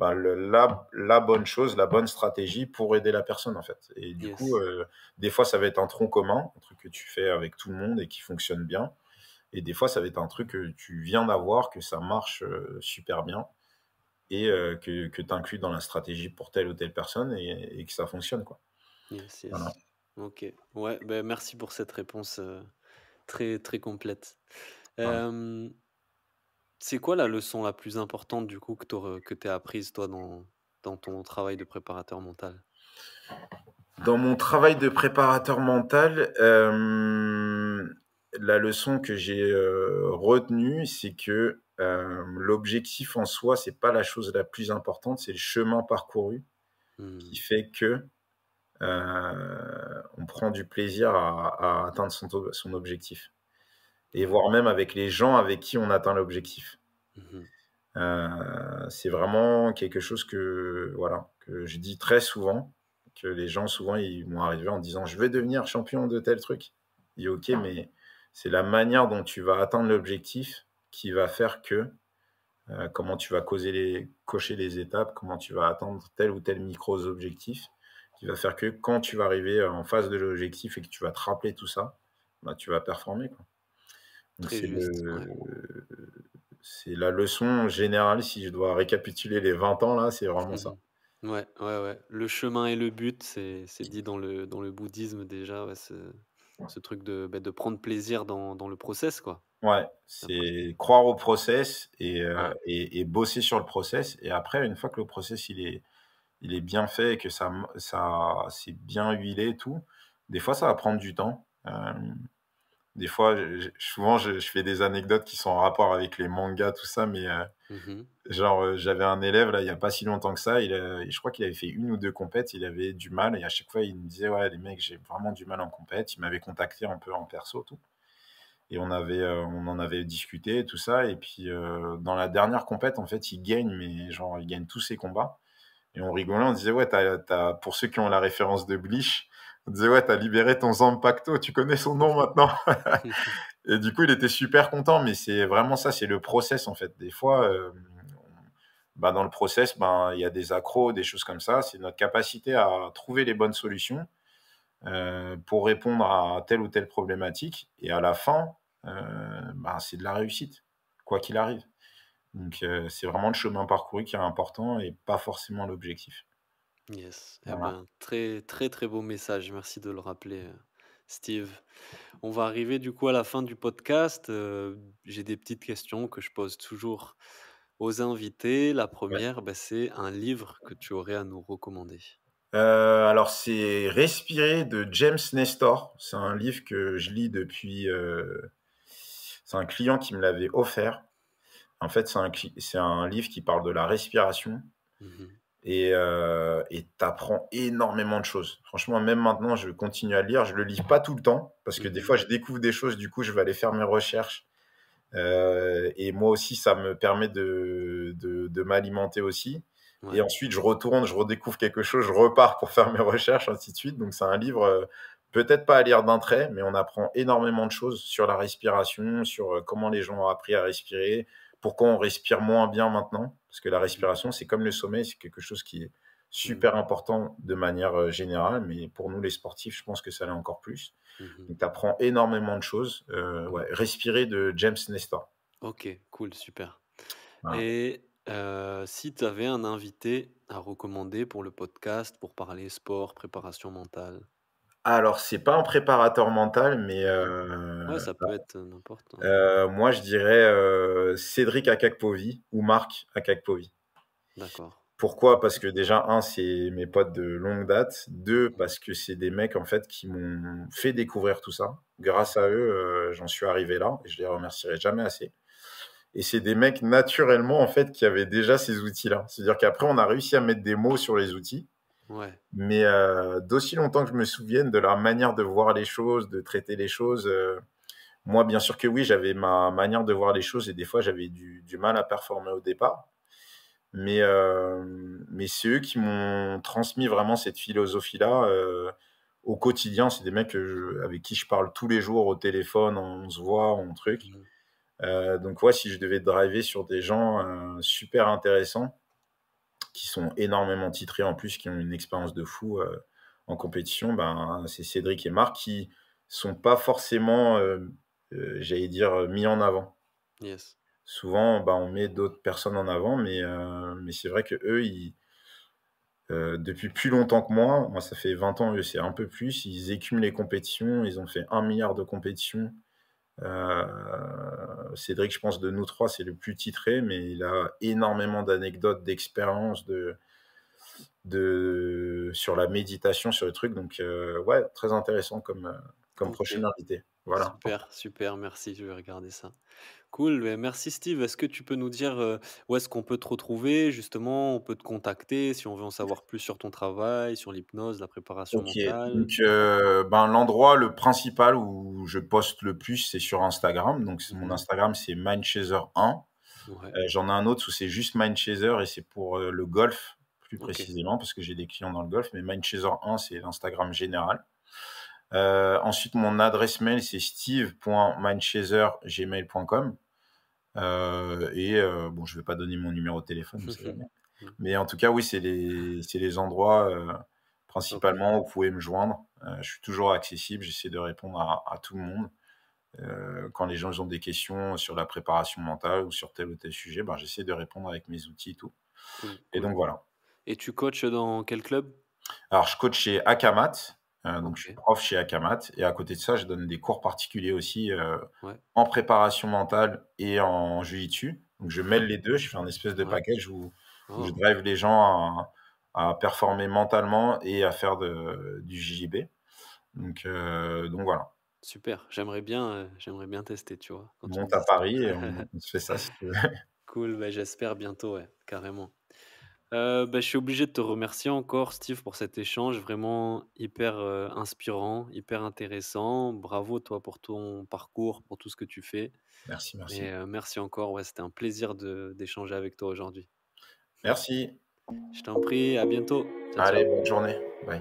ben, la, bonne chose, la bonne stratégie pour aider la personne en fait. Et du coup, euh, des fois ça va être un tronc commun, un truc que tu fais avec tout le monde et qui fonctionne bien. Et des fois ça va être un truc que tu viens d'avoir, que ça marche euh, super bien et euh, que, tu inclus dans la stratégie pour telle ou telle personne et, que ça fonctionne quoi. Yes, Voilà. Ok, ouais, ben, merci pour cette réponse très très complète. C'est quoi la leçon la plus importante du coup que tu as euh, apprise toi dans, ton travail de préparateur mental Dans mon travail de préparateur mental, la leçon que j'ai retenue, c'est que l'objectif en soi, c'est pas la chose la plus importante, c'est le chemin parcouru qui mmh. fait que on prend du plaisir à, atteindre son objectif et voire même avec les gens avec qui on atteint l'objectif. Mhm. Euh, c'est vraiment quelque chose que, voilà, que je dis très souvent, que les gens souvent ils m'ont arrivé en disant je vais devenir champion de tel truc. dis « ok, ah. mais c'est la manière dont tu vas atteindre l'objectif qui va faire que euh, comment tu vas causer les, cocher les étapes, comment tu vas atteindre tel ou tel micro-objectif, qui va faire que quand tu vas arriver en face de l'objectif et que tu vas te rappeler tout ça, bah, tu vas performer. Quoi. C'est la leçon générale, si je dois récapituler les 20 ans, là, c'est vraiment ça. Mmh. Ouais, ouais, ouais. Le chemin et le but, c'est dit dans le, dans le bouddhisme déjà, ce, truc de, bah, de prendre plaisir dans, le process, quoi. Ouais, c'est croire au process euh, et, bosser sur le process. Et après, une fois que le process, il est, il est bien fait et que ça, ça c'est bien huilé tout, des fois, ça va prendre du temps des fois, souvent, je, fais des anecdotes qui sont en rapport avec les mangas, tout ça, mais euh, mmh genre, euh, j'avais un élève, là, il n'y a pas si longtemps que ça, il, euh, je crois qu'il avait fait une ou deux compètes, il avait du mal, et à chaque fois, il me disait, ouais, les mecs, j'ai vraiment du mal en compète, il m'avait contacté un peu en perso, tout. Et on, avait, on en avait discuté, tout ça, et puis dans la dernière compète, en fait, il gagne, mais genre, il gagne tous ses combats. Et on rigolait, on disait, ouais, pour ceux qui ont la référence de Bleach, on disait, ouais, t'as libéré ton Zampacto, tu connais son nom maintenant. et du coup, il était super content, mais c'est vraiment ça, c'est le process en fait. Des fois, euh, bah, dans le process, ben, il y a des accros, des choses comme ça. C'est notre capacité à trouver les bonnes solutions euh, pour répondre à telle ou telle problématique. Et à la fin, euh, ben, c'est de la réussite, quoi qu'il arrive. Donc, c'est vraiment le chemin parcouru qui est important et pas forcément l'objectif. Yes. Eh ben, très, très, très beau message. Merci de le rappeler, euh, Steve. On va arriver du coup à la fin du podcast. Euh, j'ai des petites questions que je pose toujours aux invités. La première, bah, c'est un livre que tu aurais à nous recommander. Euh, alors, c'est Respirer de James Nestor. C'est un livre que je lis depuis. C'est un client qui me l'avait offert. En fait, c'est un, un livre qui parle de la respiration. Mmh et euh, apprends énormément de choses. Franchement, même maintenant, je continue à lire. Je le lis pas tout le temps parce que des mmh. fois, je découvre des choses. Du coup, je vais aller faire mes recherches. Euh, et moi aussi, ça me permet de, m'alimenter aussi. Et ensuite, je retourne, je redécouvre quelque chose, je repars pour faire mes recherches, ainsi de suite. Donc, c'est un livre euh, peut-être pas à lire d'un trait, mais on apprend énormément de choses sur la respiration, sur euh, comment les gens ont appris à respirer, pourquoi on respire moins bien maintenant Parce que la mmh. respiration, c'est comme le sommeil, c'est quelque chose qui est mmh. super important de manière générale, mais pour nous les sportifs, je pense que ça l'est encore plus. Mmh Donc tu apprends énormément de choses. respirer de James Nestor. Ok, cool, super. Et si tu avais un invité à recommander pour le podcast, pour parler sport, préparation mentale alors, c'est pas un préparateur mental, mais euh, ça peut être euh, n'importe. Hein. Euh, moi, je dirais euh, Cédric Akakpovi ou Marc Akakpovi. D'accord. Pourquoi Parce que déjà, un, c'est mes potes de longue date. Deux, parce que c'est des mecs en fait qui m'ont fait découvrir tout ça. Grâce à eux, j'en suis arrivé là et je les remercierai jamais assez. Et c'est des mecs naturellement en fait qui avaient déjà ces outils-là. C'est-à-dire qu'après, on a réussi à mettre des mots sur les outils mais euh, d'aussi longtemps que je me souvienne de leur manière de voir les choses, de traiter les choses, euh, moi, bien sûr que oui, j'avais ma manière de voir les choses et des fois, j'avais du, mal à performer au départ. Mais, euh, mais c'est eux qui m'ont transmis vraiment cette philosophie-là au quotidien. C'est des mecs avec qui je parle tous les jours au téléphone, on, se voit, on truc. donc, ouais, si je devais driver sur des gens super intéressants, qui sont énormément titrés en plus, qui ont une expérience de fou euh, en compétition, ben, c'est Cédric et Marc qui sont pas forcément, euh, euh, j'allais dire, mis en avant. Souvent, ben, on met d'autres personnes en avant, mais, mais c'est vrai que eux, depuis plus longtemps que moi, moi ça fait 20 ans, eux c'est un peu plus, ils écument les compétitions, ils ont fait un milliard de compétitions, euh, Cédric, je pense, de nous trois, c'est le plus titré, mais il a énormément d'anecdotes, d'expériences de, sur la méditation, sur le truc. Donc, euh, ouais, très intéressant comme, euh, comme prochain invité. Voilà. Super, super, merci, je vais regarder ça. Cool, merci Steve. Est-ce que tu peux nous dire euh, où est-ce qu'on peut te retrouver Justement, on peut te contacter si on veut en savoir plus sur ton travail, sur l'hypnose, la préparation mentale. Donc, euh, ben, l'endroit, le principal où je poste le plus, c'est sur Instagram. Donc, mon mmh Instagram, c'est Mindchaser1. Euh, j'en ai un autre où c'est juste Mindchaser et c'est pour le golf, plus précisément, parce que j'ai des clients dans le golf. Mais Mindchaser1, c'est l'Instagram général. Euh, ensuite, mon adresse mail, c'est steve.mindchaser.gmail.com. Euh, et euh, bon, je ne vais pas donner mon numéro de téléphone, mm. mais en tout cas, oui, c'est les, les, endroits euh, principalement où vous pouvez me joindre. je suis toujours accessible, j'essaie de répondre à, tout le monde. quand les gens ont des questions sur la préparation mentale ou sur tel ou tel sujet, ben, j'essaie de répondre avec mes outils et tout. Et donc voilà. Et tu coaches dans quel club Alors, je coach chez Akamat. Euh, donc, je suis prof chez Akamat. Et à côté de ça, je donne des cours particuliers aussi euh, en préparation mentale et en jujitsu. Donc, je mêle les deux. Je fais un espèce de package où, je oh. drive les gens à, performer mentalement et à faire de, du JJB. Donc, euh, donc voilà. Super. J'aimerais bien, j'aimerais bien tester, tu vois. on monte à Paris et on, se fait ça. Cool. Bah, j'espère bientôt, carrément. Euh, bah, je suis obligé de te remercier encore, Steve, pour cet échange vraiment hyper euh, inspirant, hyper intéressant. Bravo, toi, pour ton parcours, pour tout ce que tu fais. Merci, merci. Et, euh, merci encore. Ouais, C'était un plaisir d'échanger avec toi aujourd'hui. Merci. Je t'en prie, à bientôt. Allez, bonne journée. Bye.